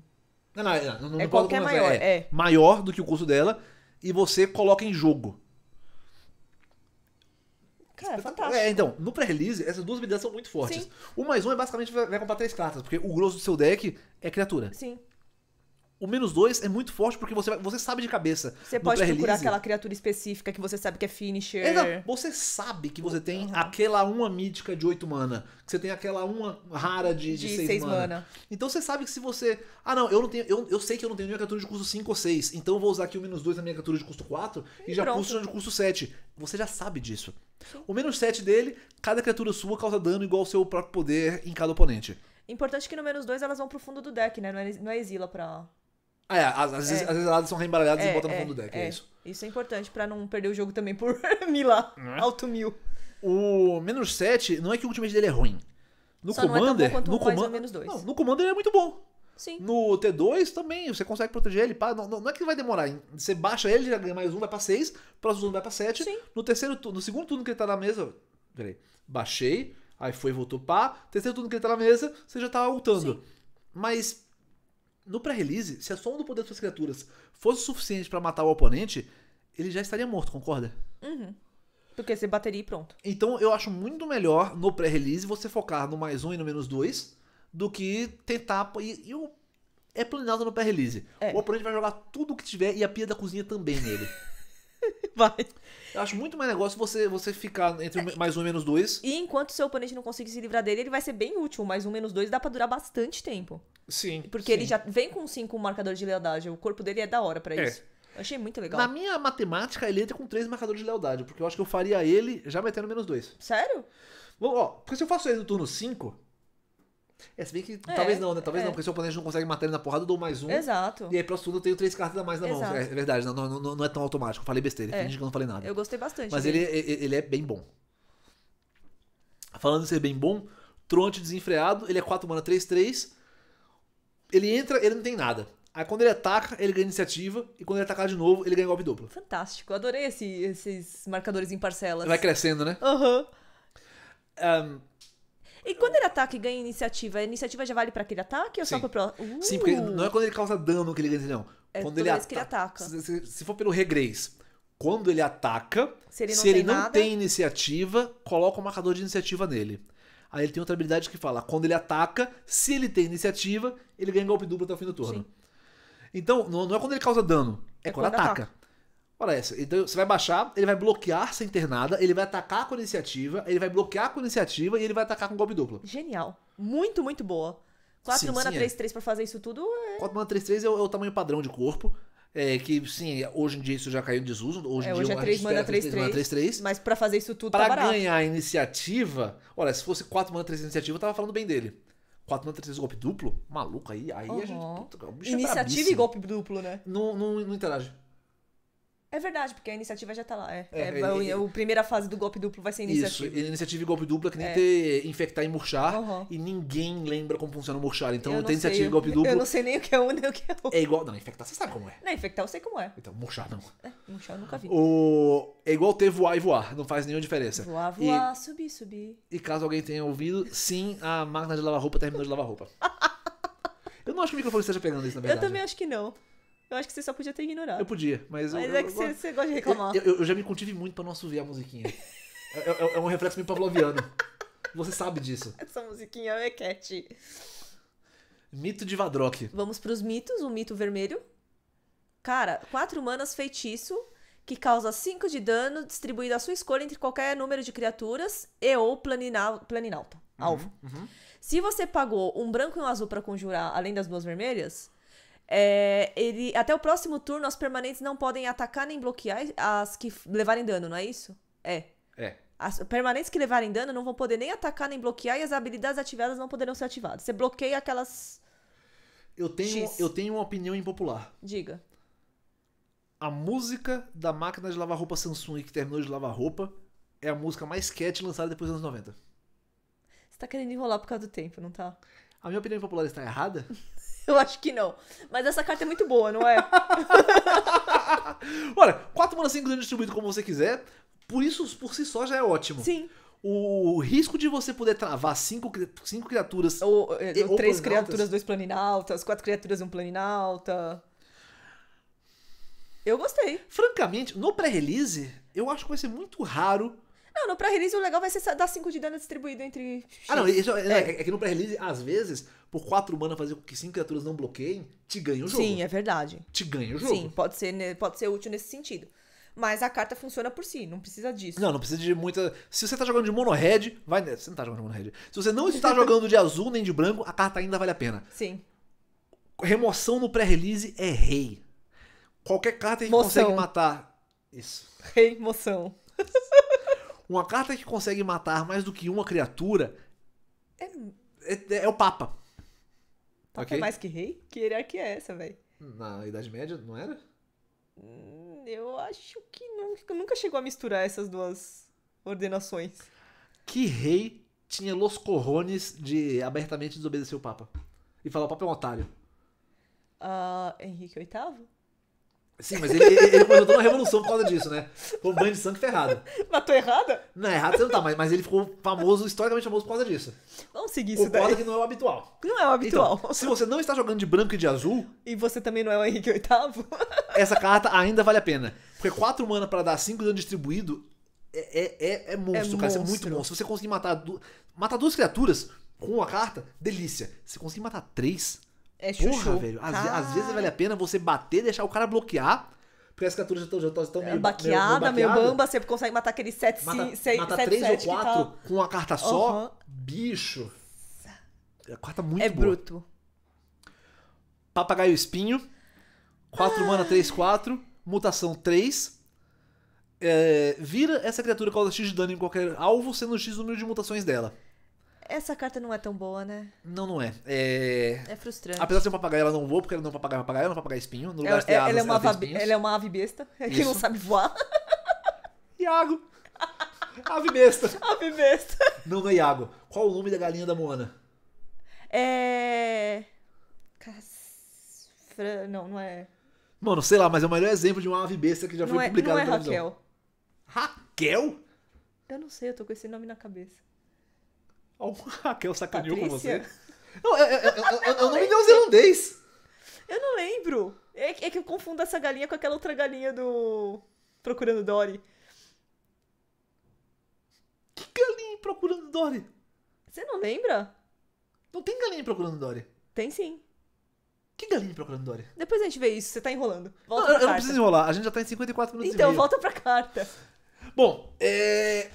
Speaker 2: Não, não, é, não, não é qualquer é maior. É, é
Speaker 1: maior do que o custo dela. E você coloca em jogo. Cara, é fantástico. É, então, no pré-release, essas duas habilidades são muito fortes. Sim. O mais um é basicamente vai comprar três cartas, porque o grosso do seu deck é criatura. Sim o menos dois é muito forte porque você, você sabe de cabeça. Você pode procurar aquela
Speaker 2: criatura específica que você sabe que é finisher. Exato.
Speaker 1: Você sabe que você tem uhum. aquela uma mítica de 8 mana. Que você tem aquela uma rara de 6 de seis mana. mana. Então você sabe que se você. Ah, não, eu não tenho. Eu, eu sei que eu não tenho minha criatura de custo 5 ou 6. Então eu vou usar aqui o menos 2 na minha criatura de custo 4 e, e já custo de custo 7. Você já sabe disso. O menos 7 dele, cada criatura sua causa dano igual ao seu próprio poder em cada oponente.
Speaker 2: Importante que no menos 2 elas vão pro fundo do deck, né? Não é, não é exila pra,
Speaker 1: ah, é, às, às, Vezes, é. às vezes elas são reembaralhadas e é, botam no é, fundo do deck, é, isso. Isso é importante pra não perder o jogo também por milar, alto mil. O menos 7, não é que o ultimate dele é ruim. No Só Commander. É no, Commander não, no Commander ele é muito bom. Sim. No T2 também, você consegue proteger ele. Pá, não, não, é que vai demorar. Você baixa ele, já ganha mais um, vai pra 6. Próximo turno vai pra 7. No terceiro no segundo turno que ele tá na mesa. Peraí. Baixei. Aí foi, voltou pá. Terceiro turno que ele tá na mesa, você já tá ultando. Mas no pré-release, se a soma do poder das suas criaturas fosse suficiente para matar o oponente, ele já estaria morto, concorda?
Speaker 2: Uhum. Porque você bateria e pronto.
Speaker 1: Então eu acho muito melhor no pré-release você focar no mais um e no menos dois do que tentar. E, e o... é planejado no pré-release. É. O oponente vai jogar tudo o que tiver e a pia da cozinha também nele. vai. Eu acho muito mais negócio você, você ficar entre é, mais um e menos dois.
Speaker 2: E enquanto seu oponente não conseguir se livrar dele, ele vai ser bem útil. Mais um menos dois dá pra durar bastante tempo. Sim. Porque sim. ele já vem com cinco marcadores de lealdade. O corpo dele é da hora para é. isso. Eu achei muito legal. Na
Speaker 1: minha matemática, ele entra com três marcadores de lealdade, porque eu acho que eu faria ele já metendo menos dois. Sério? Bom, ó, porque se eu faço ele no turno 5, é, se bem que é, talvez não, né? Talvez é. não, porque o oponente não consegue matar ele na porrada, eu dou mais um. Exato. E aí, próximo turno, eu tenho três cartas a mais na mão. É, é, verdade, não, não, não, é tão automático. Eu falei besteira, é. finge que eu não falei nada. Eu
Speaker 2: gostei bastante. Mas ele,
Speaker 1: ele é bem bom. Falando de ser bem bom, Tronte desenfreado, ele é 4 mana 3-3. Ele entra, ele não tem nada. Aí quando ele ataca, ele ganha iniciativa. E quando ele atacar de novo, ele ganha golpe duplo.
Speaker 2: Fantástico. Adorei esse, esses marcadores em parcelas. Vai crescendo, né? Aham. Uhum. Um, e quando ele ataca e ganha iniciativa, a iniciativa já vale para aquele ataque ou Sim. só pro próximo? Uh. Sim, porque uh! não é
Speaker 1: quando ele causa dano que ele ganha, não. É quando ele, ata ele ataca. Se, se, se, for pelo regress, quando ele ataca, se ele não, se tem, ele não nada... tem iniciativa, coloca o um marcador de iniciativa nele. Aí ele tem outra habilidade que fala: quando ele ataca, se ele tem iniciativa, ele ganha golpe duplo até o fim do turno. Sim. Então, não, não, é quando ele causa dano, é, é quando, quando ataca. ataca. Olha essa. Então você vai baixar, ele vai bloquear sem ter nada, ele vai atacar com iniciativa, ele vai bloquear com iniciativa e ele vai atacar com golpe duplo. Genial. Muito, muito boa. 4 sim, mana 3-3
Speaker 2: é. pra fazer isso tudo é.
Speaker 1: 4 mana 3-3 é, é o tamanho padrão de corpo. É, que sim, hoje em dia isso já caiu em desuso. Hoje é, em hoje dia é 3 mana 3-3.
Speaker 2: Mas pra fazer isso tudo tá pra tá barato. ganhar
Speaker 1: iniciativa. Olha, se fosse 4 mana 3 iniciativa, eu tava falando bem dele. 4 mana 3 golpe duplo? Maluco aí. Aí uhum. a gente. Puta, o bicho é iniciativa é e golpe duplo, né? não interage.
Speaker 2: É verdade, porque a iniciativa já tá lá. É. é, é, é a é, é. primeira fase do golpe duplo vai ser iniciativa.
Speaker 1: Isso, iniciativa e golpe duplo é que nem ter infectar e murchar. Uhum. E ninguém lembra como funciona o murchar. Então tem iniciativa sei, e golpe duplo. Eu não sei nem o que é um nem o que é outro. É igual. Não, infectar você sabe como é.
Speaker 2: Não, infectar eu sei como é. Então, murchar não. É, murchar eu
Speaker 1: nunca vi. O... É igual ter voar e voar. Não faz nenhuma diferença. Voar, voar, e...
Speaker 2: subir, subir.
Speaker 1: E caso alguém tenha ouvido, sim, a máquina de lavar roupa terminou de lavar roupa. eu não acho que o microfone esteja pegando isso, na verdade. Eu também
Speaker 2: acho que não. Eu acho que você só podia ter ignorado. Eu podia,
Speaker 1: mas. Mas eu, é eu, que você, gosta de reclamar. Eu, eu, já me contive muito pra não assoviar a musiquinha. É, é, é, um reflexo meio pavloviano. Você sabe disso.
Speaker 2: Essa musiquinha é cat.
Speaker 1: Mito de Vadrock.
Speaker 2: Vamos pros mitos. O mito vermelho. Cara, quatro manas feitiço que causa cinco de dano distribuído à sua escolha entre qualquer número de criaturas e ou planinal, planinalta, uhum, alvo. Uhum, uhum. Se você pagou um branco e um azul para conjurar, além das duas vermelhas, é, ele, até o próximo turno, as permanentes não podem atacar nem bloquear as que levarem dano, não é isso? É. É. As permanentes que levarem dano não vão poder nem atacar nem bloquear e as habilidades ativadas não poderão
Speaker 1: ser ativadas. Você bloqueia aquelas. Eu tenho, eu tenho uma opinião impopular. Diga. A música da máquina de lavar roupa Samsung que terminou de lavar roupa é a música mais cat lançada depois dos anos 90.
Speaker 2: Você tá querendo enrolar por causa do tempo, não
Speaker 1: tá? A minha opinião popular está errada?
Speaker 2: Eu acho que não. Mas essa carta é muito boa, não é?
Speaker 1: Olha, 4 mana 5 dano distribuído como você quiser, por isso, por si só, já é ótimo. Sim. O risco de você poder travar cinco, cinco criaturas. Ou, ou eh, três criaturas,
Speaker 2: dois planinaltas, quatro criaturas, um planinalta.
Speaker 1: Eu gostei. Francamente, no pré-release, eu acho que vai ser muito raro.
Speaker 2: Não, no pré-release o legal vai
Speaker 1: ser dar 5 de dano distribuído entre. X. Ah, não, isso, é, é. é que no pré-release, às vezes, por quatro mana fazer com que cinco criaturas não bloqueiem, te ganha o jogo. Sim, é verdade. Te ganha o jogo. Sim,
Speaker 2: pode ser, pode ser útil nesse sentido.
Speaker 1: Mas a carta funciona por si, não precisa disso. Não, não precisa de muita. Se você tá jogando de mono red, vai. Né, você não tá jogando de mono red. Se você não está jogando de azul nem de branco, a carta ainda vale a pena. Sim. Remoção no pré-release é rei. Qualquer carta que moção. consegue matar. Isso. Rei, moção. Uma carta que consegue matar mais do que uma criatura. É, é, é o Papa. Papa tá okay. é mais que rei?
Speaker 2: Que hierarquia é, é essa, velho?
Speaker 1: Na Idade Média, não era?
Speaker 2: Hum, eu acho que nunca, nunca chegou a misturar essas duas
Speaker 1: ordenações. Que rei tinha los corrones de abertamente desobedecer o Papa? E falar o Papa é um otário.
Speaker 2: Uh, Henrique VIII?
Speaker 1: Sim, mas ele, ele, ele projetou uma revolução por causa disso, né? Foi um banho de sangue ferrado. Mas tô errada? Não, errado você não tá, mas, mas ele ficou famoso, historicamente famoso por causa disso. Vamos seguir isso daí. que não é o habitual. Não é o habitual. Então, se você não está jogando de branco e de azul... E você também não é o Henrique VIII. essa carta ainda vale a pena. Porque 4 mana para dar 5 dano distribuído é, é, é, é, monstro, é cara. Monstro. Isso é muito monstro. Se você conseguir matar, du... matar duas criaturas com uma carta, delícia. Se conseguir matar três... É chuchu. Porra, velho. Às, às vezes vale a pena você bater, deixar o cara bloquear. Porque as criaturas já estão é, meio baqueada, meio, meio,
Speaker 2: bamba, você consegue matar aquele 7, 6, Mata 3 ou 4 tá... com uma
Speaker 1: carta só. Uhum. Bicho. A carta é, muito é boa. É bruto. Papagaio Espinho. 4 ah. mana, 3, 4. Mutação 3. É, vira essa criatura causa X de dano em qualquer alvo, sendo X o número de mutações dela.
Speaker 2: Essa carta não é tão boa, né?
Speaker 1: Não, não é. É, é frustrante. Apesar de ser um papagaio, ela não voa, porque ela não é um papagaio, é papagaio, ela é um papagaio espinho. No lugar ela, de ter é, ela, asas, é uma ela, ave, ela
Speaker 2: é uma ave besta, é que não sabe voar.
Speaker 1: Iago! Ave besta! Ave besta! Não, não é Iago. Qual o nome da galinha da Moana?
Speaker 2: É. Cass... Não, não é.
Speaker 1: Mano, sei lá, mas é o melhor exemplo de uma ave besta que já não foi é, publicada não é Raquel. Raquel?
Speaker 2: Eu não sei, eu tô com esse nome na cabeça.
Speaker 1: Oh, Raquel sacaneou com você?
Speaker 2: Não, eu, eu, eu, eu não me deu Eu não lembro. É, é, que eu confundo essa galinha com aquela outra galinha do Procurando Dory. Que galinha Procurando Dory? Você não lembra?
Speaker 1: Não tem galinha Procurando Dory. Tem sim. Que galinha procurando Dory?
Speaker 2: Depois a gente vê isso, você tá enrolando.
Speaker 1: Volta não, eu carta. não preciso enrolar, a gente já tá em 54 minutos Então, volta pra carta. Bom, é...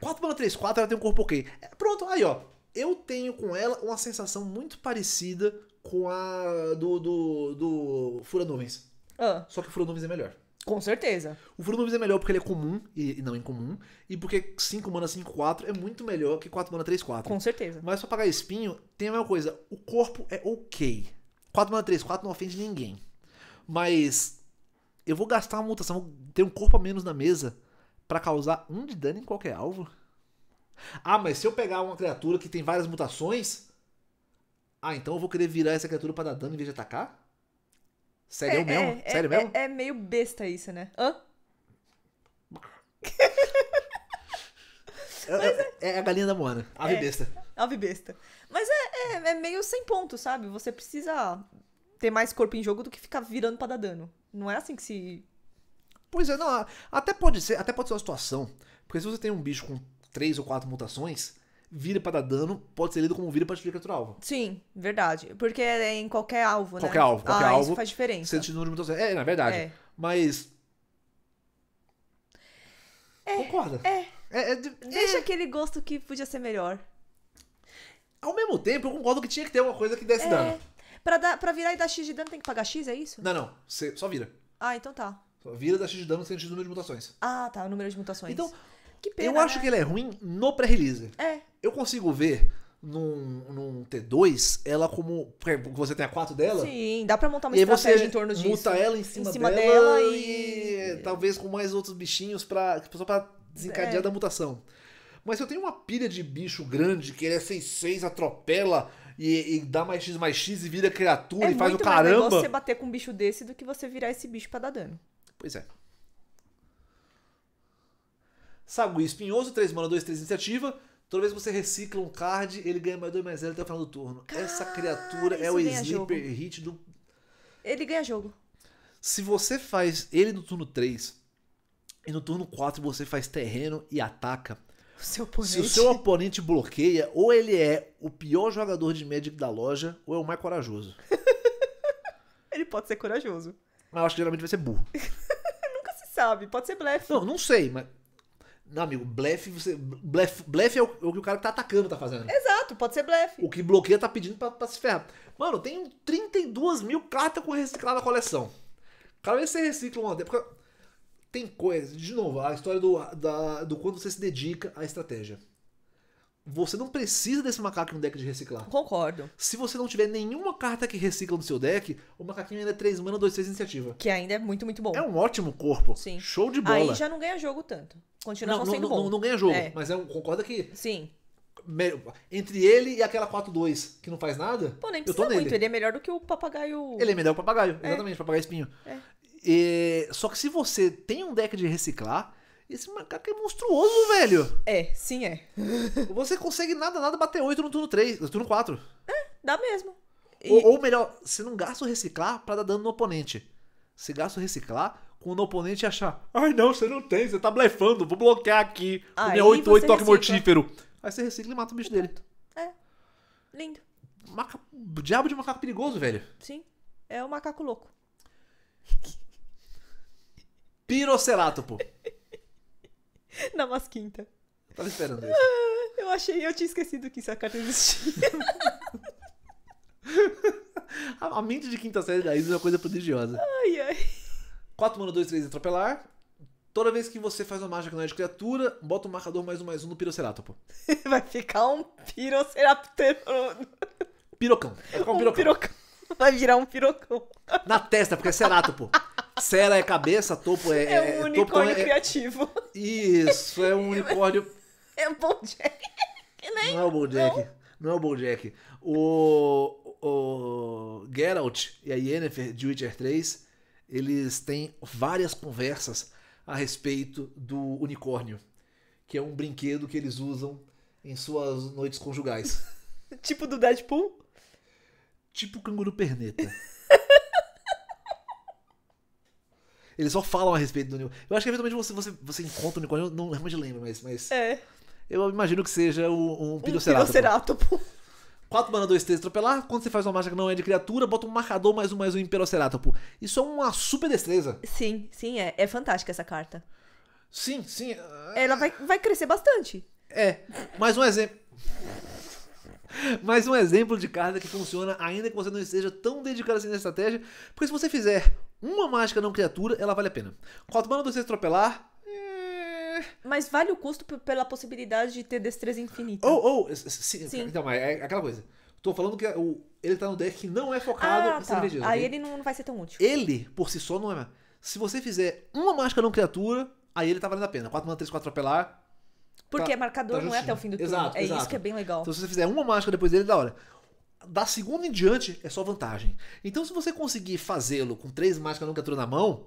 Speaker 1: 4 barra 3, 4, ela tem um corpo ok. Pronto, aí ó. Eu tenho com ela uma sensação muito parecida com a do, do, do Fura Nuvens. Ah. Só que o Fura Nuvens é melhor. Com certeza. O Fura Nuvens é melhor porque ele é comum e, e não incomum. E porque 5 mana 5, 4 é muito melhor que 4 mana 3, 4. Com certeza. Mas pra pagar espinho, tem a mesma coisa. O corpo é ok. 4 mana 3, 4 não ofende ninguém. Mas eu vou gastar uma mutação, vou ter um corpo a menos na mesa para causar um de dano em qualquer alvo. Ah, mas se eu pegar uma criatura que tem várias mutações, ah, então eu vou querer virar essa criatura para dar dano em vez de atacar? Sério é, é mesmo? É, é Sério é, mesmo? É, é, meio besta
Speaker 2: isso, né? Hã?
Speaker 1: É, é, a galinha da Moana. Ave besta.
Speaker 2: Ave besta. Mas é, meio sem ponto, sabe? Você precisa ter mais corpo em jogo do que ficar virando pra dar
Speaker 1: dano. Não é assim que se Pois é, não, até pode ser, até pode ser uma situação. Porque se você tem um bicho com três ou quatro mutações, vira para dar dano pode ser lido como vira para destruir criatura alvo. Sim, verdade.
Speaker 2: Porque é em qualquer alvo, né? qualquer Alvo, qualquer ah, alvo. Isso faz
Speaker 1: diferença. Sendo número de mutações. É, na verdade. É. Mas.
Speaker 2: É, Concorda? É. é, é Deixa é. aquele gosto que podia ser melhor. Ao mesmo tempo, eu
Speaker 1: concordo que tinha que ter uma coisa que desse é. dano.
Speaker 2: Pra, dar, pra virar e dar X de dano tem que pagar X, é isso? Não, não. só vira. Ah, então tá.
Speaker 1: Vira tá da X de dano sem X de número de mutações.
Speaker 2: Ah, tá. O número de mutações. Então, que pena, eu acho né?
Speaker 1: que ele é ruim no pré-release. É. Eu consigo ver num, num T2 ela como. Você tem a 4 dela? Sim, dá pra
Speaker 2: montar uma e estratégia em torno disso. Muta ela em cima, em cima dela, dela
Speaker 1: e... e... Talvez com mais outros bichinhos pra. Só pra desencadear é. da mutação. Mas se eu tenho uma pilha de bicho grande que ele é 6-6, atropela. E, e, dá mais X mais X e vira criatura é e faz o caramba. É muito mais você
Speaker 2: bater com um bicho desse do que você virar esse bicho para dar dano.
Speaker 1: Pois é. Sagui espinhoso, 3 mana, 2, 3 iniciativa. Toda vez que você recicla um card, ele ganha mais 2 mais 0 até o final do turno. Cara, Essa criatura é o sleeper jogo. hit do. Ele ganha jogo. Se você faz ele no turno 3 e no turno 4 você faz terreno e ataca. seu Se o seu oponente bloqueia, ou ele é o pior jogador de Magic da loja, ou é o mais corajoso.
Speaker 2: ele
Speaker 1: pode ser corajoso. Mas eu acho que geralmente vai ser burro. Nunca se sabe, pode ser blefe. Não, não sei, mas. Não, amigo, blefe, você. Blefe, blefe é, é, o, que o cara que tá atacando tá fazendo. Exato, pode ser blefe. O que bloqueia tá pedindo pra, pra se ferrar. Mano, tem 32 mil cartas com reciclar na coleção. Cada vez que você recicla uma. Porque tem coisa. De novo, a história do, da, do quando você se dedica à estratégia você não precisa desse macaco no deck de reciclar. Concordo. Se você não tiver nenhuma carta que recicla no seu deck, o macaquinho ainda é 3 mana, 2, 3 iniciativa. Que ainda é muito, muito bom. É um ótimo corpo. Sim. Show de bola. Aí já
Speaker 2: não ganha jogo tanto. Continua não, não sendo não, bom. Não, não ganha jogo, é.
Speaker 1: mas é um, concorda que... Sim. Entre ele e aquela 4-2 que não faz nada, Pô, nem precisa eu tô nele. muito. Ele é melhor do que o
Speaker 2: papagaio...
Speaker 1: Ele é melhor que o papagaio, é. exatamente, papagaio espinho. É. E, é, só que se você tem um deck de reciclar esse macaco é monstruoso, velho. É, sim é. Você consegue nada, nada bater 8 no turno 3, no turno 4. É, dá mesmo. E... Ou, ou, melhor, você não gasta o reciclar pra dar dano no oponente. Você gasta o reciclar quando o oponente achar, ai não, você não tem, você tá blefando, vou bloquear aqui. Aí o meu toque mortífero. Aí você recicla e mata o bicho dele. É. Lindo. Maca... Diabo de macaco perigoso, velho.
Speaker 2: Sim. É o macaco louco.
Speaker 1: Pirocerátopo.
Speaker 2: Na masquinta.
Speaker 1: Eu tava esperando isso.
Speaker 2: Ah, eu achei, eu tinha esquecido que essa carta existia.
Speaker 1: a, a mente de quinta série da Isa é uma coisa prodigiosa. Ai, ai. 4 mano, 2, 3, atropelar. Toda vez que você faz uma mágica na é de criatura, bota um marcador mais um mais um no Piroceratopo. Vai ficar um piroceraptero. Pirocão. Vai ficar um, um pirocão. pirocão. Vai virar um pirocão. Na testa, porque é ceratopo. Cera é cabeça, topo é. É um é, unicórnio é, é, criativo. Isso, é um unicórnio. É
Speaker 2: o Bojack.
Speaker 1: Nem... Não é o Bojack. Não. não é o Bojack. O, o Geralt e a Yennefer de Witcher 3, eles têm várias conversas a respeito do unicórnio, que é um brinquedo que eles usam em suas noites conjugais. tipo do Deadpool? Tipo canguru perneta. Eles só falam a respeito do Nil. Eu acho que eventualmente você, você, você encontra o unicórnio, eu não realmente lembro, mas. mas é. Eu imagino que seja um, um piloceratopo. Um piloceratopo. 4 mana, 2, 3, atropelar. Quando você faz uma mágica que não é de criatura, bota um marcador mais um, mais um Imperoceratopo. Isso é uma super destreza.
Speaker 2: Sim, sim, é. É fantástica essa carta. Sim, sim. É. Ela vai, vai crescer bastante. É.
Speaker 1: Mais um exemplo. Mais um exemplo de carta que funciona ainda que você não esteja tão dedicado assim na estratégia, porque se você fizer uma mágica não criatura, ela vale a pena. Quatro mana do você atropelar, eh. mas vale o custo pela possibilidade de ter destreza infinita. Ou, oh, oh, sim, sim. Então, é aquela coisa. Tô falando que o, ele tá no deck que não é focado ah, em tá. Aí okay? ele
Speaker 2: não vai ser tão útil.
Speaker 1: Ele, por si só, não é. Se você fizer uma mágica não criatura, aí ele tá valendo a pena. 4 mana, 3, 4 atropelar,
Speaker 2: porque tá, é marcador, tá não é até o fim do turno. é exato. isso que é bem legal. Então, se você
Speaker 1: fizer uma mágica depois dele, é da hora. Da segunda em diante, é só vantagem. Então, se você conseguir fazê-lo com três mágicas nunca na mão.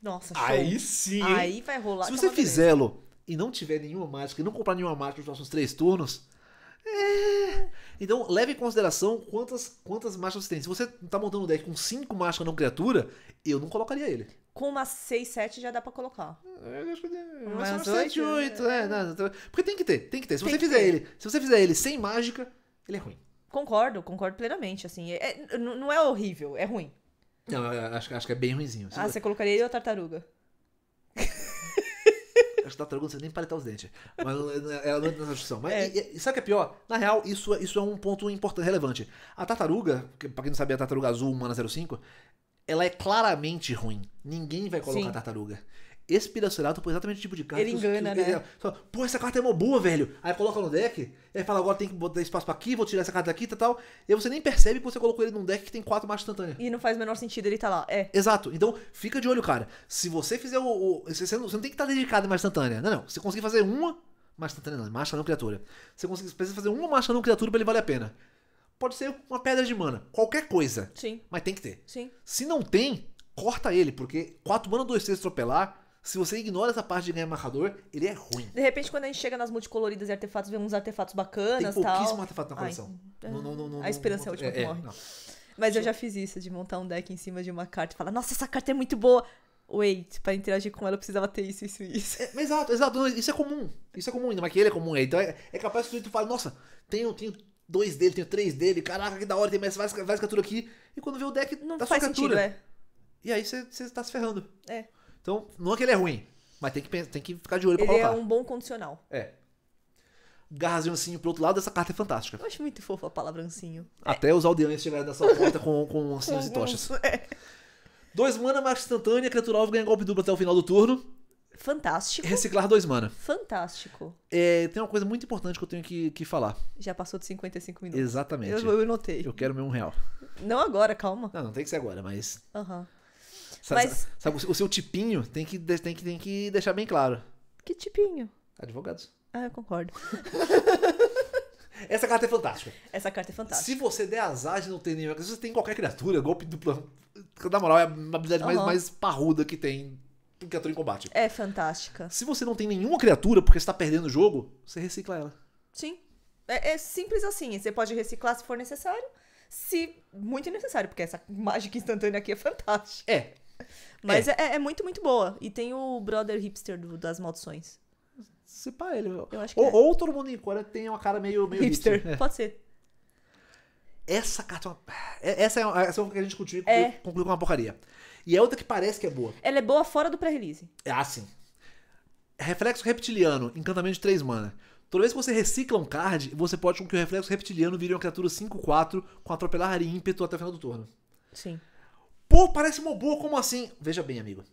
Speaker 2: Nossa, show. Aí sim. Aí vai rolar. Se você
Speaker 1: fizê-lo e não tiver nenhuma mágica, e não comprar nenhuma mágica nos próximos três turnos. É... Então, leve em consideração quantas, quantas mágicas você tem. Se você tá montando um deck com cinco mágicas não criatura, eu não colocaria ele
Speaker 2: com umas 6, 7 já dá pra colocar. mas é, acho 7, 8, é,
Speaker 1: né? é. Não, porque tem que ter, tem que ter. Se você fizer ter. ele, se você fizer ele sem mágica, ele é ruim.
Speaker 2: Concordo, concordo plenamente, assim. É, é não é horrível, é ruim.
Speaker 1: Não, acho, acho que é bem ruimzinho. Assim. Ah, você
Speaker 2: colocaria ele ou tartaruga?
Speaker 1: acho que tartaruga não precisa nem paletar os dentes. Mas ela não é nessa discussão. Mas é. e, e, sabe o que é pior? Na real, isso, isso é um ponto importante, relevante. A tartaruga, pra quem não sabia, a tartaruga azul humana 05, ela é claramente ruim. Ninguém vai colocar Sim. tartaruga. Esse Piraceratops foi exatamente o tipo de carta Ele engana, que, né? Ele, é. só, Pô, essa carta é mó boa, velho. Aí coloca no deck, aí fala, agora tem que botar espaço pra aqui, vou tirar essa carta daqui e tá, tal. E você nem percebe que você colocou ele num deck que tem quatro marchas instantâneas. E não faz o menor sentido ele tá lá, é. Exato. Então, fica de olho, cara. Se você fizer o... o você, não, você, não, tem que estar dedicado em marcha instantânea. Não, não. Você conseguir fazer uma... Marcha instantânea não, marcha não criatura. Você consegue, precisa fazer uma marcha não criatura pra ele valer a pena pode ser uma pedra de mana, qualquer coisa. Sim. Mas tem que ter. Sim. Se não tem, corta ele, porque 4 mana 2 3 atropelar, se você ignora essa parte de ganhar marcador, ele é ruim.
Speaker 2: De repente, quando a gente chega nas multicoloridas e artefatos, vemos uns artefatos bacanas e tal. Tem pouquíssimo artefato na coleção.
Speaker 1: Ai, é. não, não, não, a esperança é a última é, que é, morre. É, Mas
Speaker 2: Deixa eu já fiz isso, de montar um deck em cima de uma carta e falar, nossa, essa carta é muito boa wait, para interagir com ela eu precisava ter isso, isso e isso.
Speaker 1: É, exato, exato. Isso é comum. Isso é comum, ainda, mas que ele é comum. É, então é, é capaz que tu fala, nossa, tenho, tenho dois dele, tenho três dele, caraca, que da hora, tem mais várias, várias criaturas aqui. E quando vê o deck, não tá faz Sentido, é. E aí você, tá se ferrando. É. Então, não é que ele é ruim, mas tem que, tem que ficar de olho pra ele colocar. Ele é um bom condicional. É. Garrazinho assim pro outro lado, essa carta é fantástica. Eu
Speaker 2: acho muito fofa a palavra ancinho.
Speaker 1: Até é. os aldeões chegarem nessa porta com, com ancinhos e tochas. É. Dois mana, marcha instantânea, criatura alvo ganha golpe duplo até o final do turno. Fantástico. Reciclar dois mana.
Speaker 2: Fantástico.
Speaker 1: É, tem uma coisa muito importante que eu tenho que, que falar.
Speaker 2: Já passou de 55 minutos. Exatamente. Eu,
Speaker 1: eu notei. Eu quero meu um real. Não agora, calma. Não, não tem que ser agora, mas.
Speaker 2: Uhum. Sabe, mas... sabe, o
Speaker 1: seu tipinho tem que, tem, que, tem que deixar bem claro. Que tipinho? Advogados. Ah, eu concordo. Essa carta é fantástica. Essa carta é fantástica. Se você der azar de não ter nenhuma. Se você tem qualquer criatura, golpe dupla. Na moral, é a habilidade uhum. mais, mais parruda que tem criatura em combate. É fantástica. Se você não tem nenhuma criatura porque está perdendo o jogo, você recicla ela.
Speaker 2: Sim. É, é, simples assim. Você pode reciclar se for necessário. Se muito necessário, porque essa mágica instantânea aqui é fantástica. É. Mas é, é, é muito, muito boa. E tem o brother hipster do, das maldições. Se pá,
Speaker 1: ele. Eu acho que ou, é. ou todo mundo em tem uma cara meio, meio hipster. hipster. É. Pode ser. Essa carta. É é, essa é, essa é uma que a gente conclui é. conclui com uma porcaria. E é outra que parece que é boa. Ela é boa fora do pré-release. Ah, sim. Reflexo Reptiliano, encantamento de 3 mana. Toda vez que você recicla um card, você pode com que o reflexo reptiliano vire uma criatura 5-4 com atropelar e ímpeto até o final do turno. Sim. Pô, parece uma boa, como assim? Veja bem, amigo.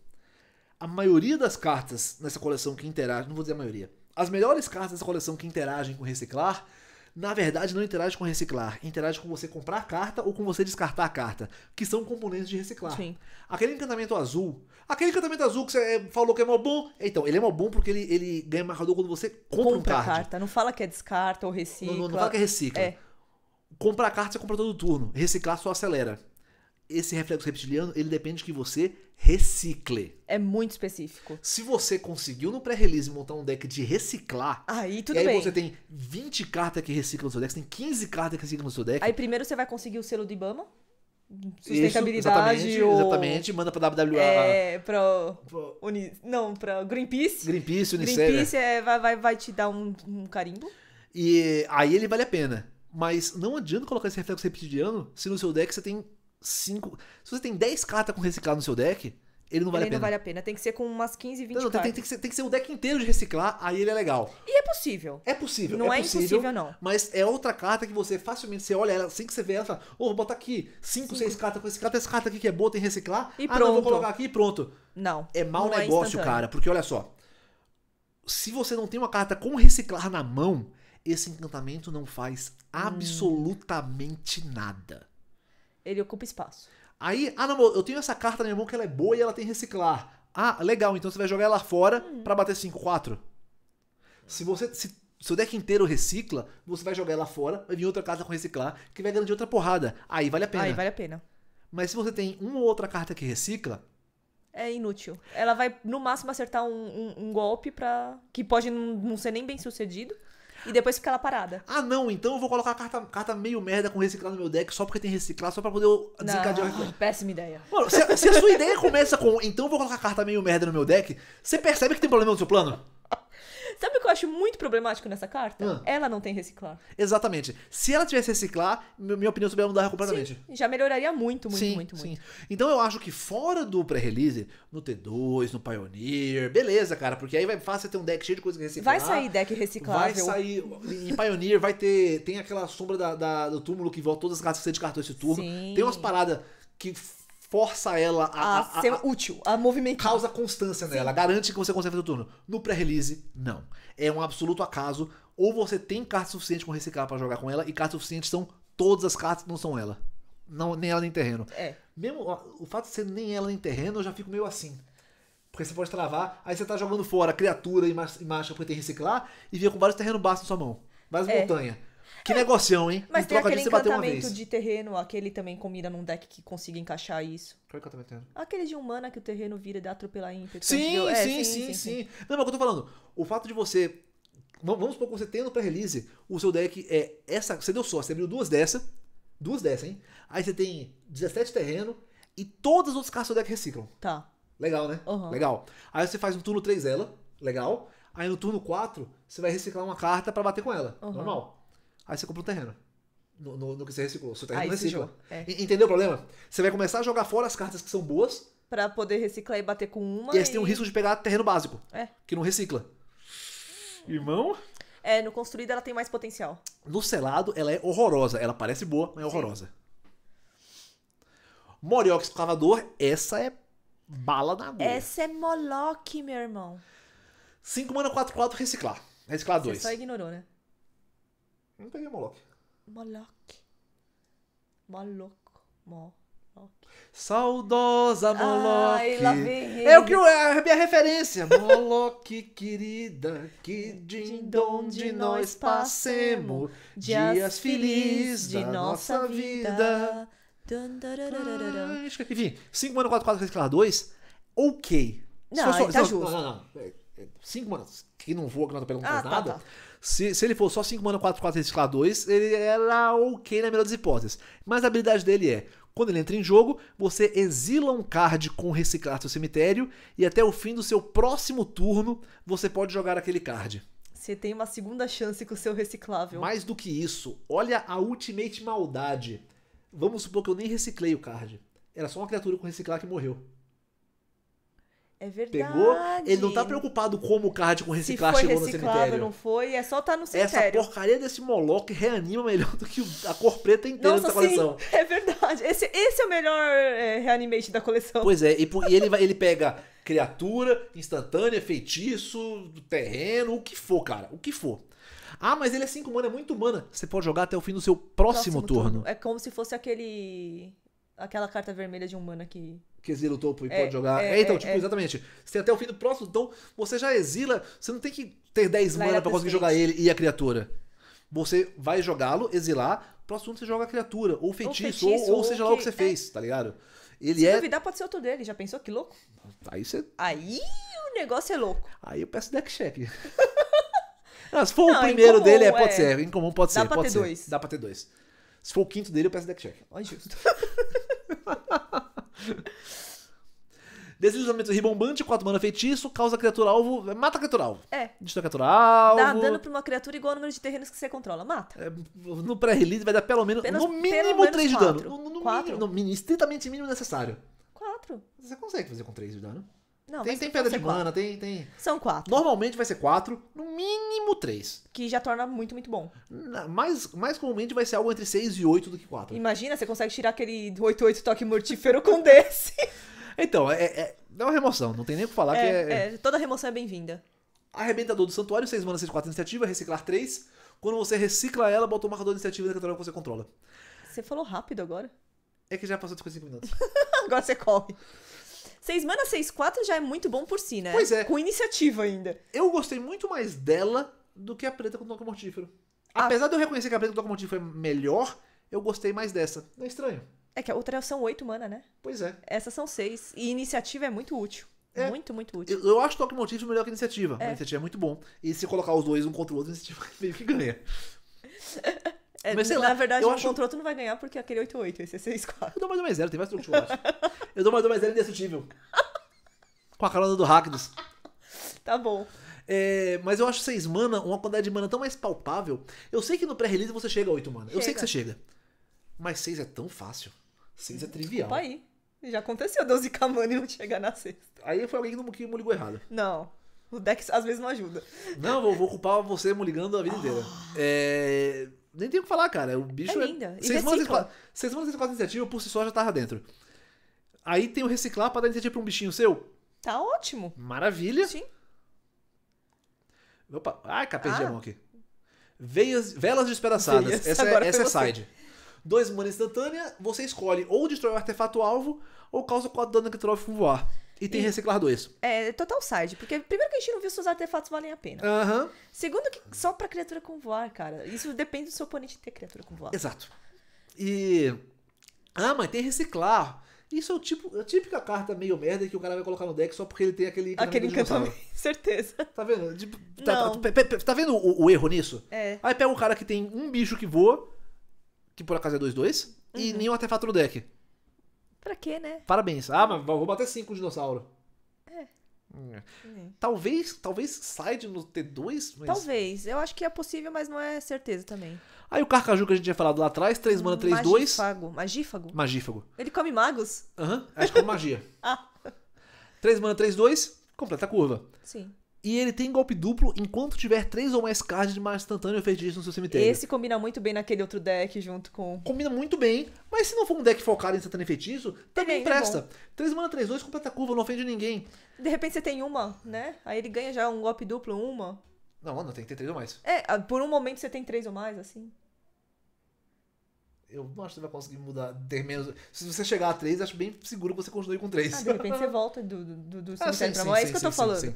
Speaker 1: A maioria das cartas nessa coleção que interagem, não vou dizer a maioria, as melhores cartas dessa coleção que interagem com reciclar na verdade não interage com reciclar, interage com você comprar a carta ou com você descartar a carta, que são componentes de reciclar. Sim. Aquele encantamento azul, aquele encantamento azul que você eh, falou que é mó bom, então, ele é mó bom porque ele, ele ganha marcador quando você compra, compra um card.
Speaker 2: carta. Não fala que é descarta ou recicla. Não, não, não fala que é recicla. É.
Speaker 1: Comprar a carta você compra todo turno, reciclar só acelera esse reflexo reptiliano, ele depende que você recicle. É muito específico. Se você conseguiu no pré-release montar um deck de reciclar,
Speaker 2: aí tudo e aí bem. você
Speaker 1: tem 20 cartas que reciclam no seu deck, você tem 15 cartas que reciclam no seu deck. Aí
Speaker 2: primeiro você vai conseguir o selo do Ibama. Sustentabilidade. Isso, exatamente, ou... exatamente,
Speaker 1: manda pra WWA. É,
Speaker 2: pra. Pro... Uni... Não, pra Greenpeace.
Speaker 1: Greenpeace, Unicef. Greenpeace
Speaker 2: é, vai, vai, vai te dar um, um carimbo.
Speaker 1: E aí ele vale a pena. Mas não adianta colocar esse reflexo reptiliano se no seu deck você tem 5. Se você tem 10 cartas com reciclar no seu deck, ele não vale ele a pena. Ele não vale
Speaker 2: a pena. Tem que ser com umas 15, 20 não, não, tem, tem,
Speaker 1: que ser, tem que ser o deck inteiro de reciclar, aí ele é legal. E é possível. É possível. Não é, é possível, impossível, não. Mas é outra carta que você facilmente, você olha ela, assim que você vê ela, fala, ô, oh, vou botar aqui 5, 6 cartas com reciclar, essa carta aqui que é boa, tem reciclar. E ah, pronto. Não, vou colocar aqui e pronto. Não. É mau não é negócio, é cara, porque olha só. Se você não tem uma carta com reciclar na mão, esse encantamento não faz hum. absolutamente hum. nada. Ele ocupa espaço. Aí, ah, não, eu tenho essa carta na minha mão que ela é boa e ela tem reciclar. Ah, legal, então você vai jogar ela fora hum. para bater 5, 4. Se você. Se seu deck inteiro recicla, você vai jogar ela fora, vai vir outra carta com reciclar, que vai garantir outra porrada. Aí vale a pena. Aí vale a pena. Mas se você tem uma ou outra carta que recicla.
Speaker 2: É inútil. Ela vai, no máximo, acertar um, um, um golpe para que pode não ser
Speaker 1: nem bem sucedido. E depois fica ela parada. Ah, não, então eu vou colocar carta, carta meio merda com reciclado no meu deck só porque tem reciclado, só pra poder desencadear não, o Péssima ideia. Mano, se, se a sua ideia começa com então eu vou colocar carta meio merda no meu deck, você percebe que tem problema no seu plano? Sabe o que eu acho
Speaker 2: muito problemático nessa carta? Ah. Ela não tem reciclar.
Speaker 1: Exatamente. Se ela tivesse reciclar, minha opinião sobre ela completamente.
Speaker 2: Sim, já melhoraria muito, muito, sim, muito,
Speaker 1: sim. muito. Então eu acho que fora do pré-release, no T2, no Pioneer, beleza, cara, porque aí vai fácil ter um deck cheio de coisa que reciclar. Vai sair deck
Speaker 2: reciclável. Vai sair.
Speaker 1: Em Pioneer vai ter. Tem aquela sombra da, da do túmulo que volta todas as cartas que você descartou esse turno. Sim. Tem umas paradas que força ela a, a, a ser a, útil, a movimentar. Causa constância Sim. nela, garante que você consegue fazer o turno. No pré-release, não. É um absoluto acaso. Ou você tem carta suficiente com reciclar para jogar com ela, e cartas suficientes são todas as cartas que não são ela. Não, nem ela nem terreno. É. Mesmo o fato de ser nem ela nem terreno, eu já fico meio assim. Porque você pode travar, aí você tá jogando fora criatura e, marcha pra ter reciclar e via com vários terrenos baixos na sua mão. Várias é. montanhas. Que é. negocião, hein? Mas em tem aquele disso, encantamento de
Speaker 2: terreno, aquele também combina num deck que consiga encaixar isso. Qual é encantamento terreno? Aquele de humana que o terreno vira e dá atropelar ímpeto. Sim, é, sim, sim, sim, sim, sim.
Speaker 1: Não, mas o que eu tô falando, o fato de você... Vamos supor que você tendo no pré-release, o seu deck é essa... Você deu só você abriu duas dessa, duas dessa, hein? Aí você tem 17 terreno e todas as outras cartas do deck reciclam. Tá. Legal, né? Uhum. Legal. Aí você faz um turno 3 ela, legal. Aí no turno 4, você vai reciclar uma carta para bater com ela. Uhum. Normal. Aí você compra um terreno. No, no, no que você reciclou. Seu terreno Aí recicla. É. Entendeu o problema? Você vai começar a jogar fora as cartas que são boas.
Speaker 2: Pra poder reciclar e bater com uma. E aí você e... tem um risco
Speaker 1: de pegar terreno básico. É. Que não recicla. Irmão?
Speaker 2: É, no construído ela tem mais potencial.
Speaker 1: No selado, ela é horrorosa. Ela parece boa, mas é horrorosa. Sim. Moriox Cavador, essa é bala na agulha. Essa
Speaker 2: é Moloch, meu irmão.
Speaker 1: 5 mana 4, 4, reciclar. Reciclar 2. Você só ignorou, né? Não peguei Moloch. Moloch. Moloco. Moloch. Saudosa Moloch. Ai, é o que é a minha referência. Moloch querida, que de onde nós passemos dias felizes de nossa vida. Enfim, 5 mano 4, 4, 3, 2, ok. Não, só, tá não, justo. Não, não, não. 5 é, mano, é, que não voa, que não tá pegando ah, tá, nada. Tá, tá. Se, se ele for só 5 mana 4, 4, 3, 4, 2, ele era é ok na melhor das hipóteses. Mas a habilidade dele é: quando ele entra em jogo, você exila um card com reciclar seu cemitério e até o fim do seu próximo turno você pode jogar aquele card. Você tem uma segunda chance com o seu reciclável. Mais do que isso, olha a ultimate maldade. Vamos supor que eu nem reciclei o card. Era só uma criatura com reciclar que morreu.
Speaker 2: É verdade. Pegou? Ele não tá
Speaker 1: preocupado como o card com reciclagem chegou no cemitério. não
Speaker 2: foi, é só estar tá no cemitério. Essa
Speaker 1: porcaria desse Moloch reanima melhor do que a cor preta inteira Nossa, dessa coleção.
Speaker 2: Sim, é verdade. Esse, esse é o melhor é, reanimate da coleção. Pois
Speaker 1: é, e, e ele, vai, ele pega criatura, instantânea, feitiço, terreno, o que for, cara, o que for. Ah, mas ele é 5 mana, é muito mana. Você pode jogar até o fim do seu próximo, próximo turno. turno. É como
Speaker 2: se fosse aquele aquela carta vermelha de um mana que.
Speaker 1: Que exila o topo e é, pode jogar. É, é então, é, tipo, é. exatamente. Você tem até o fim do próximo, então você já exila. Você não tem que ter 10 mana pra conseguir jogar ele e a criatura. Você vai jogá-lo, exilar, próximo você joga a criatura, ou feitiço, ou, feitiço, ou, ou seja lá o que, você é. fez, tá ligado? Ele Se é... duvidar, pode ser outro dele, já pensou? Que louco? Aí você. Aí o negócio é louco. Aí eu peço deck check. Não, ah, se for não, o primeiro incomum, dele, é, pode é... ser. Incomum pode Dá ser. Dá pra pode ter ser. dois. Dá pra ter dois. Se for o quinto dele, eu peço deck check. Ó, justo. Deslizamento ribombante, 4 mana feitiço, causa criatura alvo. Mata criatura alvo. É. Destrói criatura alvo. Dá dano pra
Speaker 2: uma criatura igual ao número de terrenos que você controla. Mata. É,
Speaker 1: no pré-release vai dar pelo menos. Apenas, no mínimo 3 de dano. No, no, no, quatro. Mínimo, no mínimo, estritamente mínimo necessário. 4. Você consegue fazer com 3 de dano. Não, tem, tem pedra de quatro. mana, tem, tem. São quatro. Normalmente vai ser quatro, no mínimo três. Que já torna muito, muito bom. mais, mais comumente vai ser algo entre seis e oito do que quatro.
Speaker 2: Imagina, você consegue tirar aquele 8-8 toque mortífero com desse. Então, é, é,
Speaker 1: é uma remoção, não tem nem o que falar é, que é... é. Toda remoção é bem-vinda. Arrebentador do Santuário, 6 manas, 6, 4 iniciativa, reciclar 3. Quando você recicla ela, bota o marcador de iniciativa na criatura que você controla.
Speaker 2: Você falou rápido agora.
Speaker 1: É que já passou 55 minutos. agora você corre. 6 mana, 6,
Speaker 2: 4 já é muito bom por si, né? Pois é. Com
Speaker 1: iniciativa ainda. Eu gostei muito mais dela do que a preta com o toque mortífero. Ah. Apesar de eu reconhecer que a preta com o toque mortífero é melhor, eu gostei mais dessa. Não é estranho.
Speaker 2: É que a outra são 8 mana, né? Pois é. Essas são 6. E iniciativa é muito
Speaker 1: útil. É. Muito, muito útil. Eu, eu acho toque mortífero melhor que iniciativa. É. A iniciativa é muito bom. E se colocar os dois um contra o outro, a iniciativa meio que ganha.
Speaker 2: É, mas sei na lá. verdade, eu um acho... contra
Speaker 1: não vai ganhar porque é aquele 8-8, esse é 6-4. Eu dou mais ou mais zero, tem mais truque de chocolate. eu dou mais ou mais zero indestrutível. Com a carona do Rakdos. Tá bom. É, mas eu acho 6 mana, uma quantidade de mana tão mais palpável. Eu sei que no pré-release você chega a 8 mana. Chega. Eu sei que você chega. Mas 6 é tão fácil. 6 é trivial. Opa aí. Já aconteceu 12 e mana e não chegar na sexta. Aí foi alguém que não, ligou errado. Não. O deck às vezes não ajuda. Não, vou, vou culpar você me ligando a vida ah. inteira. É nem tem o que falar, cara. O bicho é. é linda. É... Seis, semanas, seis semanas iniciativa, por si só já tava dentro. Aí tem o reciclar pra dar iniciativa pra um bichinho seu. Tá ótimo. Maravilha. Sim. Opa, ai, cara, perdi ah. a mão aqui. Veias, velas despedaçadas. Veias. Essa, é, essa é side. Dois mana instantânea, você escolhe ou destrói o artefato alvo ou causa 4 dano necrotrófico com voar. E tem e, reciclar dois.
Speaker 2: É, total side. Porque, primeiro, que a gente não viu se os artefatos valem a pena. Uhum. Segundo, que só pra criatura com voar, cara. Isso depende do seu oponente ter criatura com voar. Exato. E.
Speaker 1: Ah, mas tem reciclar. Isso é o tipo, a típica carta meio merda que o cara vai colocar no deck só porque ele tem aquele encantamento. Aquele encantamento, certeza. Tá vendo? Tipo, tá, tá, tá, vendo o, o, erro nisso? É. Aí pega um cara que tem um bicho que voa, que por acaso é 2-2, uhum. e nenhum artefato tá no deck. Pra quê, né? Parabéns. Ah, mas vou bater 5 dinossauro. É. Hum. Talvez, talvez side no T2, mas...
Speaker 2: Talvez. Eu acho que é possível, mas não é certeza também.
Speaker 1: Aí o Carcaju que a gente tinha falado lá atrás, 3 mana, 3, 2. Magífago.
Speaker 2: Magífago? Magífago. Ele come magos?
Speaker 1: Aham, uhum. acho que é magia. ah. 3 mana, 3, 2, completa a curva. Sim. E ele tem golpe duplo enquanto tiver três ou mais cards de mais instantâneo feitiço no seu cemitério. Esse
Speaker 2: combina muito bem naquele outro deck junto com. Combina muito bem,
Speaker 1: mas se não for um deck focado em instantâneo feitiço,
Speaker 2: também, presta. É 3 mana, 3, 2, completa curva, não ofende ninguém. De repente você tem uma, né? Aí ele ganha já um golpe duplo, uma.
Speaker 1: Não, não, tem que ter três ou mais.
Speaker 2: É, ah, por um momento você tem três ou mais, assim.
Speaker 1: Eu não acho que você vai conseguir mudar, ter menos. Se você chegar a 3, acho bem seguro que você continue com 3. Ah, de repente você
Speaker 2: volta do, do, do ah, cemitério ah, sim, pra mão. É isso que eu tô sim, falando. Sim,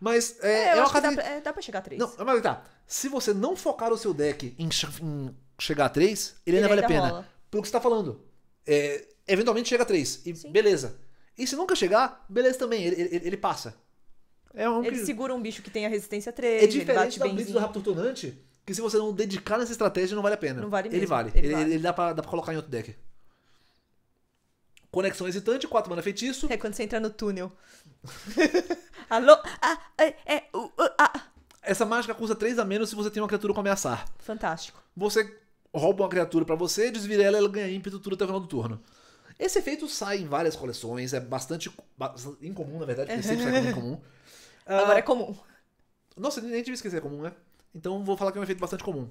Speaker 1: Mas é, é, eu é acho academia... que dá pra, é, dá pra chegar a 3. Não, mas tá. Se você não focar o seu deck em, em chegar a 3, ele, ele ainda vale a pena. Rola. Pelo que você tá falando. É, eventualmente chega a 3. E beleza. E se nunca chegar, beleza também. ele, ele, ele passa.
Speaker 2: É um ele que... segura um bicho que tem a resistência 3. É diferente da Blitz do Raptor
Speaker 1: Tonante, que se você não dedicar nessa estratégia, não vale a pena. Não vale mesmo. Ele vale. Ele, ele, vale. ele dá, pra, dá pra colocar em outro deck. Conexão hesitante, 4 mana feitiço. É quando você entra no túnel. Alô? Ah, é, é, uh, uh, ah. Essa mágica custa 3 a menos se você tem uma criatura com ameaçar. Fantástico. Você rouba uma criatura para você, desvira ela e ela ganha ímpeto tudo até o final do turno. Esse efeito sai em várias coleções, é bastante, bastante incomum, na verdade, porque sempre sai como incomum. Uh, Agora é ah, comum. Nossa, nem devia esquecer, é comum, né? Então vou falar que é um efeito bastante comum.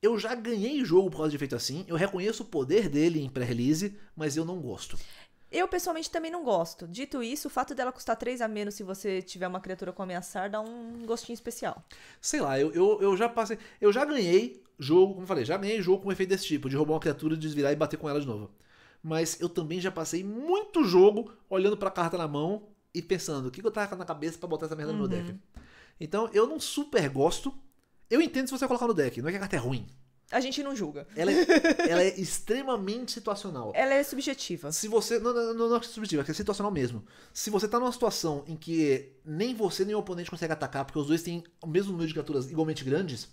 Speaker 1: Eu já ganhei jogo por causa de efeito assim, eu reconheço o poder dele em pré-release, mas eu não gosto. Eu pessoalmente também não gosto. Dito isso, o
Speaker 2: fato dela custar 3 a menos se você tiver uma criatura com ameaçar dá um gostinho especial.
Speaker 1: Sei lá, eu, eu, eu já passei. Eu já ganhei jogo, como falei, já ganhei jogo com um efeito desse tipo, de roubar uma criatura, desvirar e bater com ela de novo. Mas eu também já passei muito jogo olhando pra carta na mão e pensando, o que, que eu tava na cabeça para botar essa merda uhum. no meu uhum. deck? Então eu não super gosto, eu entendo se você colocar no deck, não é que a carta é ruim.
Speaker 2: A gente não julga.
Speaker 1: Ela é, ela é extremamente situacional. Ela é subjetiva. Se você. Não, não, não, não é subjetiva, é, é situacional mesmo. Se você tá numa situação em que nem você nem o oponente consegue atacar, porque os dois têm o mesmo número de criaturas igualmente grandes,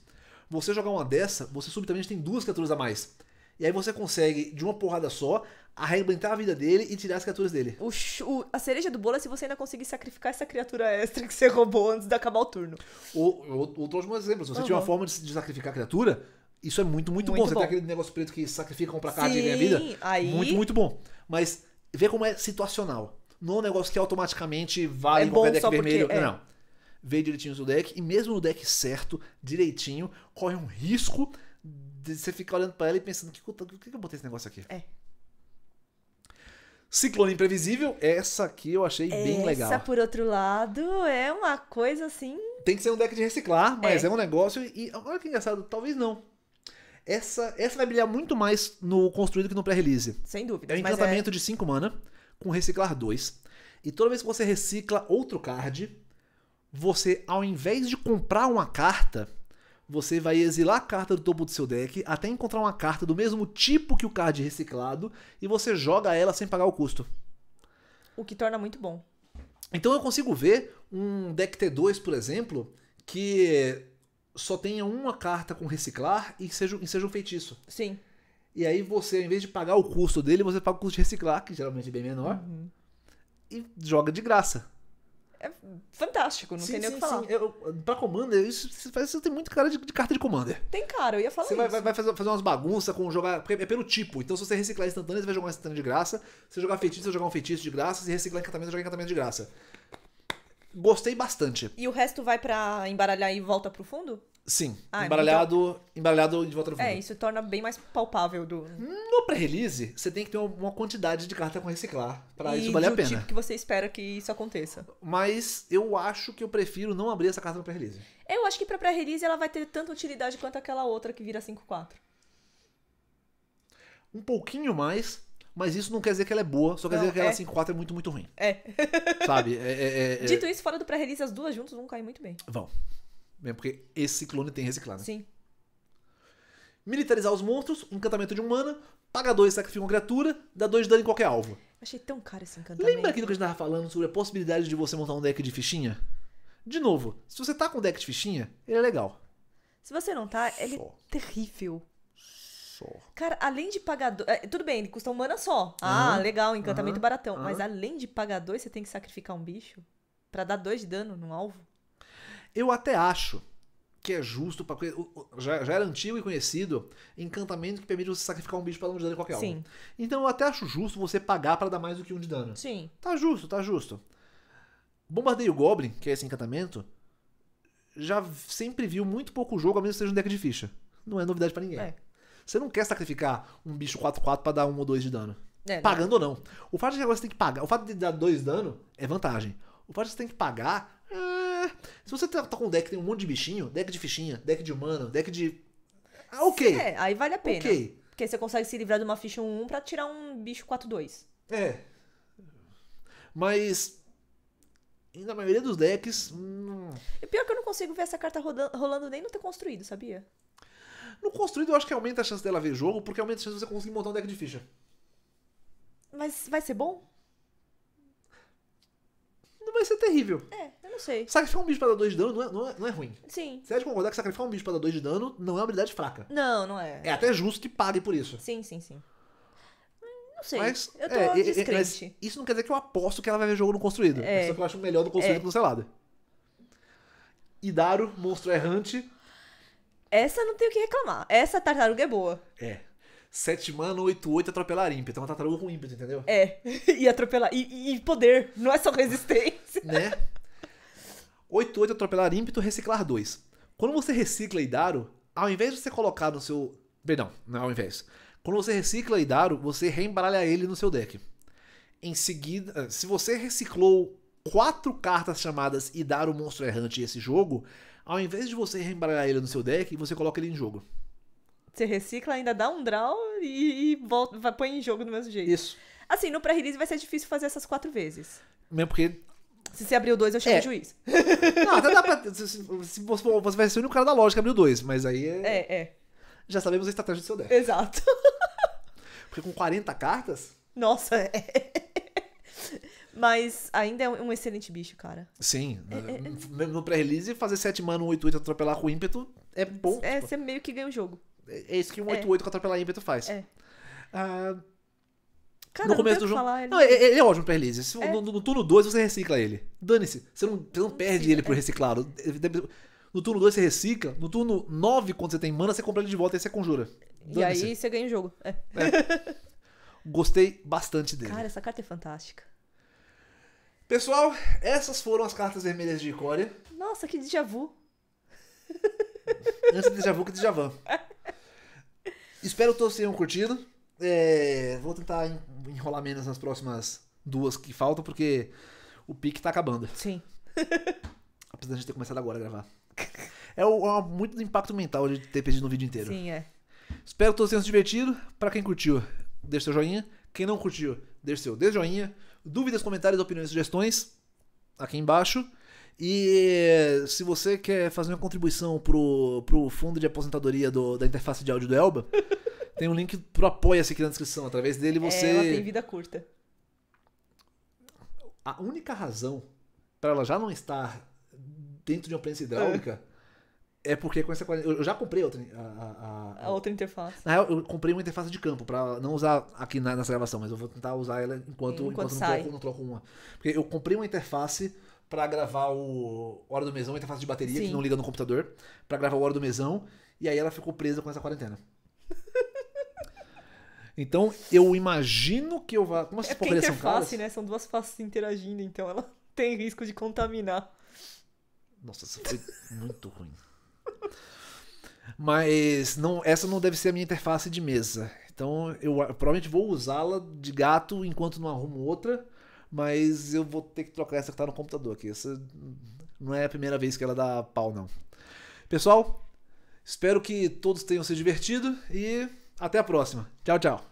Speaker 1: você jogar uma dessa, você subitamente tem duas criaturas a mais. E aí você consegue, de uma porrada só, arrebentar a vida dele e tirar as criaturas dele. O, o, a cereja do bolo é se você ainda conseguir sacrificar essa criatura extra que você roubou antes de acabar o turno. outro ou, outros bons Se você uhum. tiver uma forma de, de sacrificar a criatura, isso é muito, muito, muito bom. Você bom. tem aquele negócio preto que sacrifica um pra e ganha vida. Aí... Muito, muito bom. Mas vê como é situacional. Não é um negócio que automaticamente vai é qualquer deck vermelho. É. Não, não. Vê direitinho o deck e mesmo no deck certo, direitinho, corre um risco você fica olhando para ela e pensando: que, por que eu botei esse negócio aqui? É. Ciclone Imprevisível, essa aqui eu achei essa, bem legal. Essa,
Speaker 2: por outro lado, é uma coisa assim.
Speaker 1: Tem que ser um deck de reciclar, mas é, é um negócio. E olha que engraçado, talvez não. Essa, essa vai brilhar muito mais no construído que no pré-release. Sem dúvida. É um é. encantamento é... de 5 mana, com reciclar 2. E toda vez que você recicla outro card, você, ao invés de comprar uma carta, você vai exilar a carta do topo do seu deck até encontrar uma carta do mesmo tipo que o card reciclado e você joga ela sem pagar o custo. O que torna muito bom. Então eu consigo ver um deck T2, por exemplo, que só tenha uma carta com reciclar e seja, e seja um feitiço. Sim. E aí você, em vez de pagar o custo dele, você paga o custo de reciclar, que geralmente é bem menor, uhum. e joga de graça é fantástico, não sim, tem sim, nem o que falar. Sim. Eu, pra Commander, isso, isso tem muito cara de, de, carta de Commander. Tem cara, eu ia falar você isso. Você vai, vai, fazer, fazer umas bagunças com jogar. Porque é pelo tipo. Então, se você reciclar instantâneo, você vai jogar um instantâneo de graça. Se você jogar feitiço, você vai jogar um feitiço de graça. Se reciclar encantamento, você jogar encantamento de graça. Gostei bastante.
Speaker 2: E o resto vai para embaralhar e volta pro fundo?
Speaker 1: Sim, ah, é embaralhado, então... embaralhado de volta ao é, fundo. É, isso
Speaker 2: torna bem mais palpável do. No
Speaker 1: pré-release, você tem que ter uma quantidade de carta com reciclar para isso valer a pena. tipo que você espera que isso aconteça. Mas eu acho que eu prefiro não abrir essa carta no pré-release. Eu acho que para pré-release
Speaker 2: ela vai ter tanta utilidade quanto aquela outra que vira 5/4.
Speaker 1: Um pouquinho mais, mas isso não quer dizer que ela é boa, só quer não, dizer que ela 5-4 é. é muito, muito ruim. É. Sabe? É, é, Dito
Speaker 2: isso, fora do pré-release, as duas juntas vão cair muito bem.
Speaker 1: Vão. Mesmo porque esse clone tem reciclado. Né? Sim. Militarizar os monstros, encantamento de um mana, paga dois, sacrifica uma criatura, dá dois de dano em qualquer alvo.
Speaker 2: Achei tão caro esse encantamento. Lembra aquilo que
Speaker 1: a gente tava falando sobre a possibilidade de você montar um deck de fichinha? De novo, se você tá com um deck de fichinha, ele é legal.
Speaker 2: Se você não tá, ele é terrível.
Speaker 1: Só.
Speaker 2: Cara, além de pagar dois. Eh, tudo bem, ele custa um mana só. Ah, uhum, legal, encantamento uhum, baratão. Uhum. Mas além de pagar dois, você tem que sacrificar um bicho para dar dois de dano no alvo.
Speaker 1: Eu até acho que é justo para já, já, era antigo e conhecido encantamento que permite você sacrificar um bicho para dar um de dano em qualquer Sim. um. Então eu até acho justo você pagar para dar mais do que um de dano. Sim. Tá justo, tá justo. Bombardeio Goblin, que é esse encantamento, já sempre viu muito pouco jogo, a menos que seja um deck de ficha. Não é novidade para ninguém. É. Você não quer sacrificar um bicho 4-4 para dar um ou dois de dano. É, né? Pagando não. ou não. O fato de que agora você tem que pagar. O fato de dar dois de dano é vantagem. O fato de que você tem que pagar é, se você tá, tá, com um deck que tem um monte de bichinho, deck de fichinha, deck de humano, deck de. Ah, ok. É, aí vale a pena. Ok.
Speaker 2: Porque você consegue se livrar de uma ficha 1-1 pra tirar um bicho 4-2.
Speaker 1: É. Mas.
Speaker 2: Na maioria dos
Speaker 1: decks. Hum...
Speaker 2: E pior que eu não consigo ver essa carta rodando, rolando nem no ter construído, sabia?
Speaker 1: No construído eu acho que aumenta a chance dela ver jogo, porque aumenta a chance de você conseguir montar um deck de ficha.
Speaker 2: Mas vai ser bom?
Speaker 1: Não vai ser terrível. É. Não sei. Sacrificar um bicho pra dar 2 de dano não é, não é, não é ruim.
Speaker 2: Sim. Você há concordar
Speaker 1: que sacrificar um bicho pra dar 2 de dano não é uma habilidade fraca. Não,
Speaker 2: não é. É até
Speaker 1: justo que pague por isso. Sim, sim, sim.
Speaker 2: Não sei. Mas, eu tô é, é, mas
Speaker 1: isso não quer dizer que eu aposto que ela vai ver jogo no construído. É. é só que eu acho melhor do construído é. cancelado. Idaro, monstro errante.
Speaker 2: Essa não tem o que reclamar. Essa tartaruga é boa.
Speaker 1: É. 7 mana, 8, 8, atropelar ímpeto. É uma tartaruga com ímpeto, entendeu? É. E atropelar. E, e poder. Não é só resistência. Né? 8-8 é atropelar ímpeto, reciclar 2. Quando você recicla Idaro, ao invés de você colocar no seu. Perdão, não é ao invés. Quando você recicla Idaro, você reembaralha ele no seu deck. Em seguida, se você reciclou quatro cartas chamadas Idaro Monstro Errante esse jogo, ao invés de você reembaralhar ele no seu deck, você coloca ele em jogo. Você recicla, ainda dá um draw e, e volta,
Speaker 2: vai, põe em jogo do mesmo jeito. Isso. Assim, no pré-release vai ser difícil fazer essas quatro vezes. Mesmo porque se você abrir o 2, eu chamo é. o juiz.
Speaker 1: Não, até dá pra. Se, se, se, você vai ser o único cara da loja que abriu dois, mas aí é. É, é. Já sabemos a estratégia do seu deck.
Speaker 2: Exato.
Speaker 1: Porque com 40 cartas.
Speaker 2: Nossa, é. Mas ainda é um excelente bicho, cara.
Speaker 1: Sim. É, é, é. no pré-release, fazer 7 mana, 1 8, 8 atropelar com ímpeto é bom. É, tipo. você meio que ganha o jogo. É, é isso que um 8, é. 8 com atropelar ímpeto faz. É. Uh, Cara, no começo do jogo. Falar, ele... Não, ele é ótimo pra release. É. No, no, turno 2 você recicla ele. Dane-se. Você não, você não perde Sim, ele é. reciclado. No turno 2 você recicla. No turno 9, quando você tem mana, você compra ele de volta e você conjura. E aí
Speaker 2: você ganha o jogo. É. É.
Speaker 1: Gostei bastante dele.
Speaker 2: Cara, essa carta é fantástica.
Speaker 1: Pessoal, essas foram as cartas vermelhas de Icória.
Speaker 2: Nossa, que déjà vu.
Speaker 1: Antes de déjà vu que déjà vu. Espero que todos tenham curtido. É, vou tentar enrolar menos nas próximas duas que faltam, porque o pique tá acabando. Sim. Apesar de a gente ter começado agora a gravar. É, o, é muito do impacto mental de ter perdido um vídeo inteiro. Sim, é. Espero que todos tenham se divertido. Pra quem curtiu, deixa seu joinha. Quem não curtiu, deixa seu desjoinha. Dúvidas, comentários, opiniões, sugestões aqui embaixo. E se você quer fazer uma contribuição pro, pro fundo de aposentadoria do, da interface de áudio do Elba, tem um link pro Apoia-se aqui na descrição. Através dele é, você. É, ela tem
Speaker 2: vida curta.
Speaker 1: A única razão para ela já não estar dentro de uma prensa hidráulica. É. É porque com essa Eu já comprei outra. A, a, a, a outra interface. Na real, eu comprei uma interface de campo, para não usar aqui na, nessa gravação, mas eu vou tentar usar ela enquanto, enquanto, enquanto não, troco, não, troco, uma. Porque eu comprei uma interface para gravar o Hora do Mesão, a é interface de bateria Sim. que não liga no computador, para gravar o Hora do Mesão, e aí ela ficou presa com essa quarentena. então, eu imagino que eu vá. Como essas é porcarias são caras?
Speaker 2: né? São duas faces interagindo, então ela tem risco de contaminar.
Speaker 1: Nossa, isso foi muito ruim. Mas não, essa não deve ser a minha interface de mesa. Então eu provavelmente vou usá-la de gato enquanto não arrumo outra mas eu vou ter que trocar essa que tá no computador aqui. Essa não é a primeira vez que ela dá pau, não. Pessoal, espero que todos tenham se divertido e até a próxima. Tchau, tchau.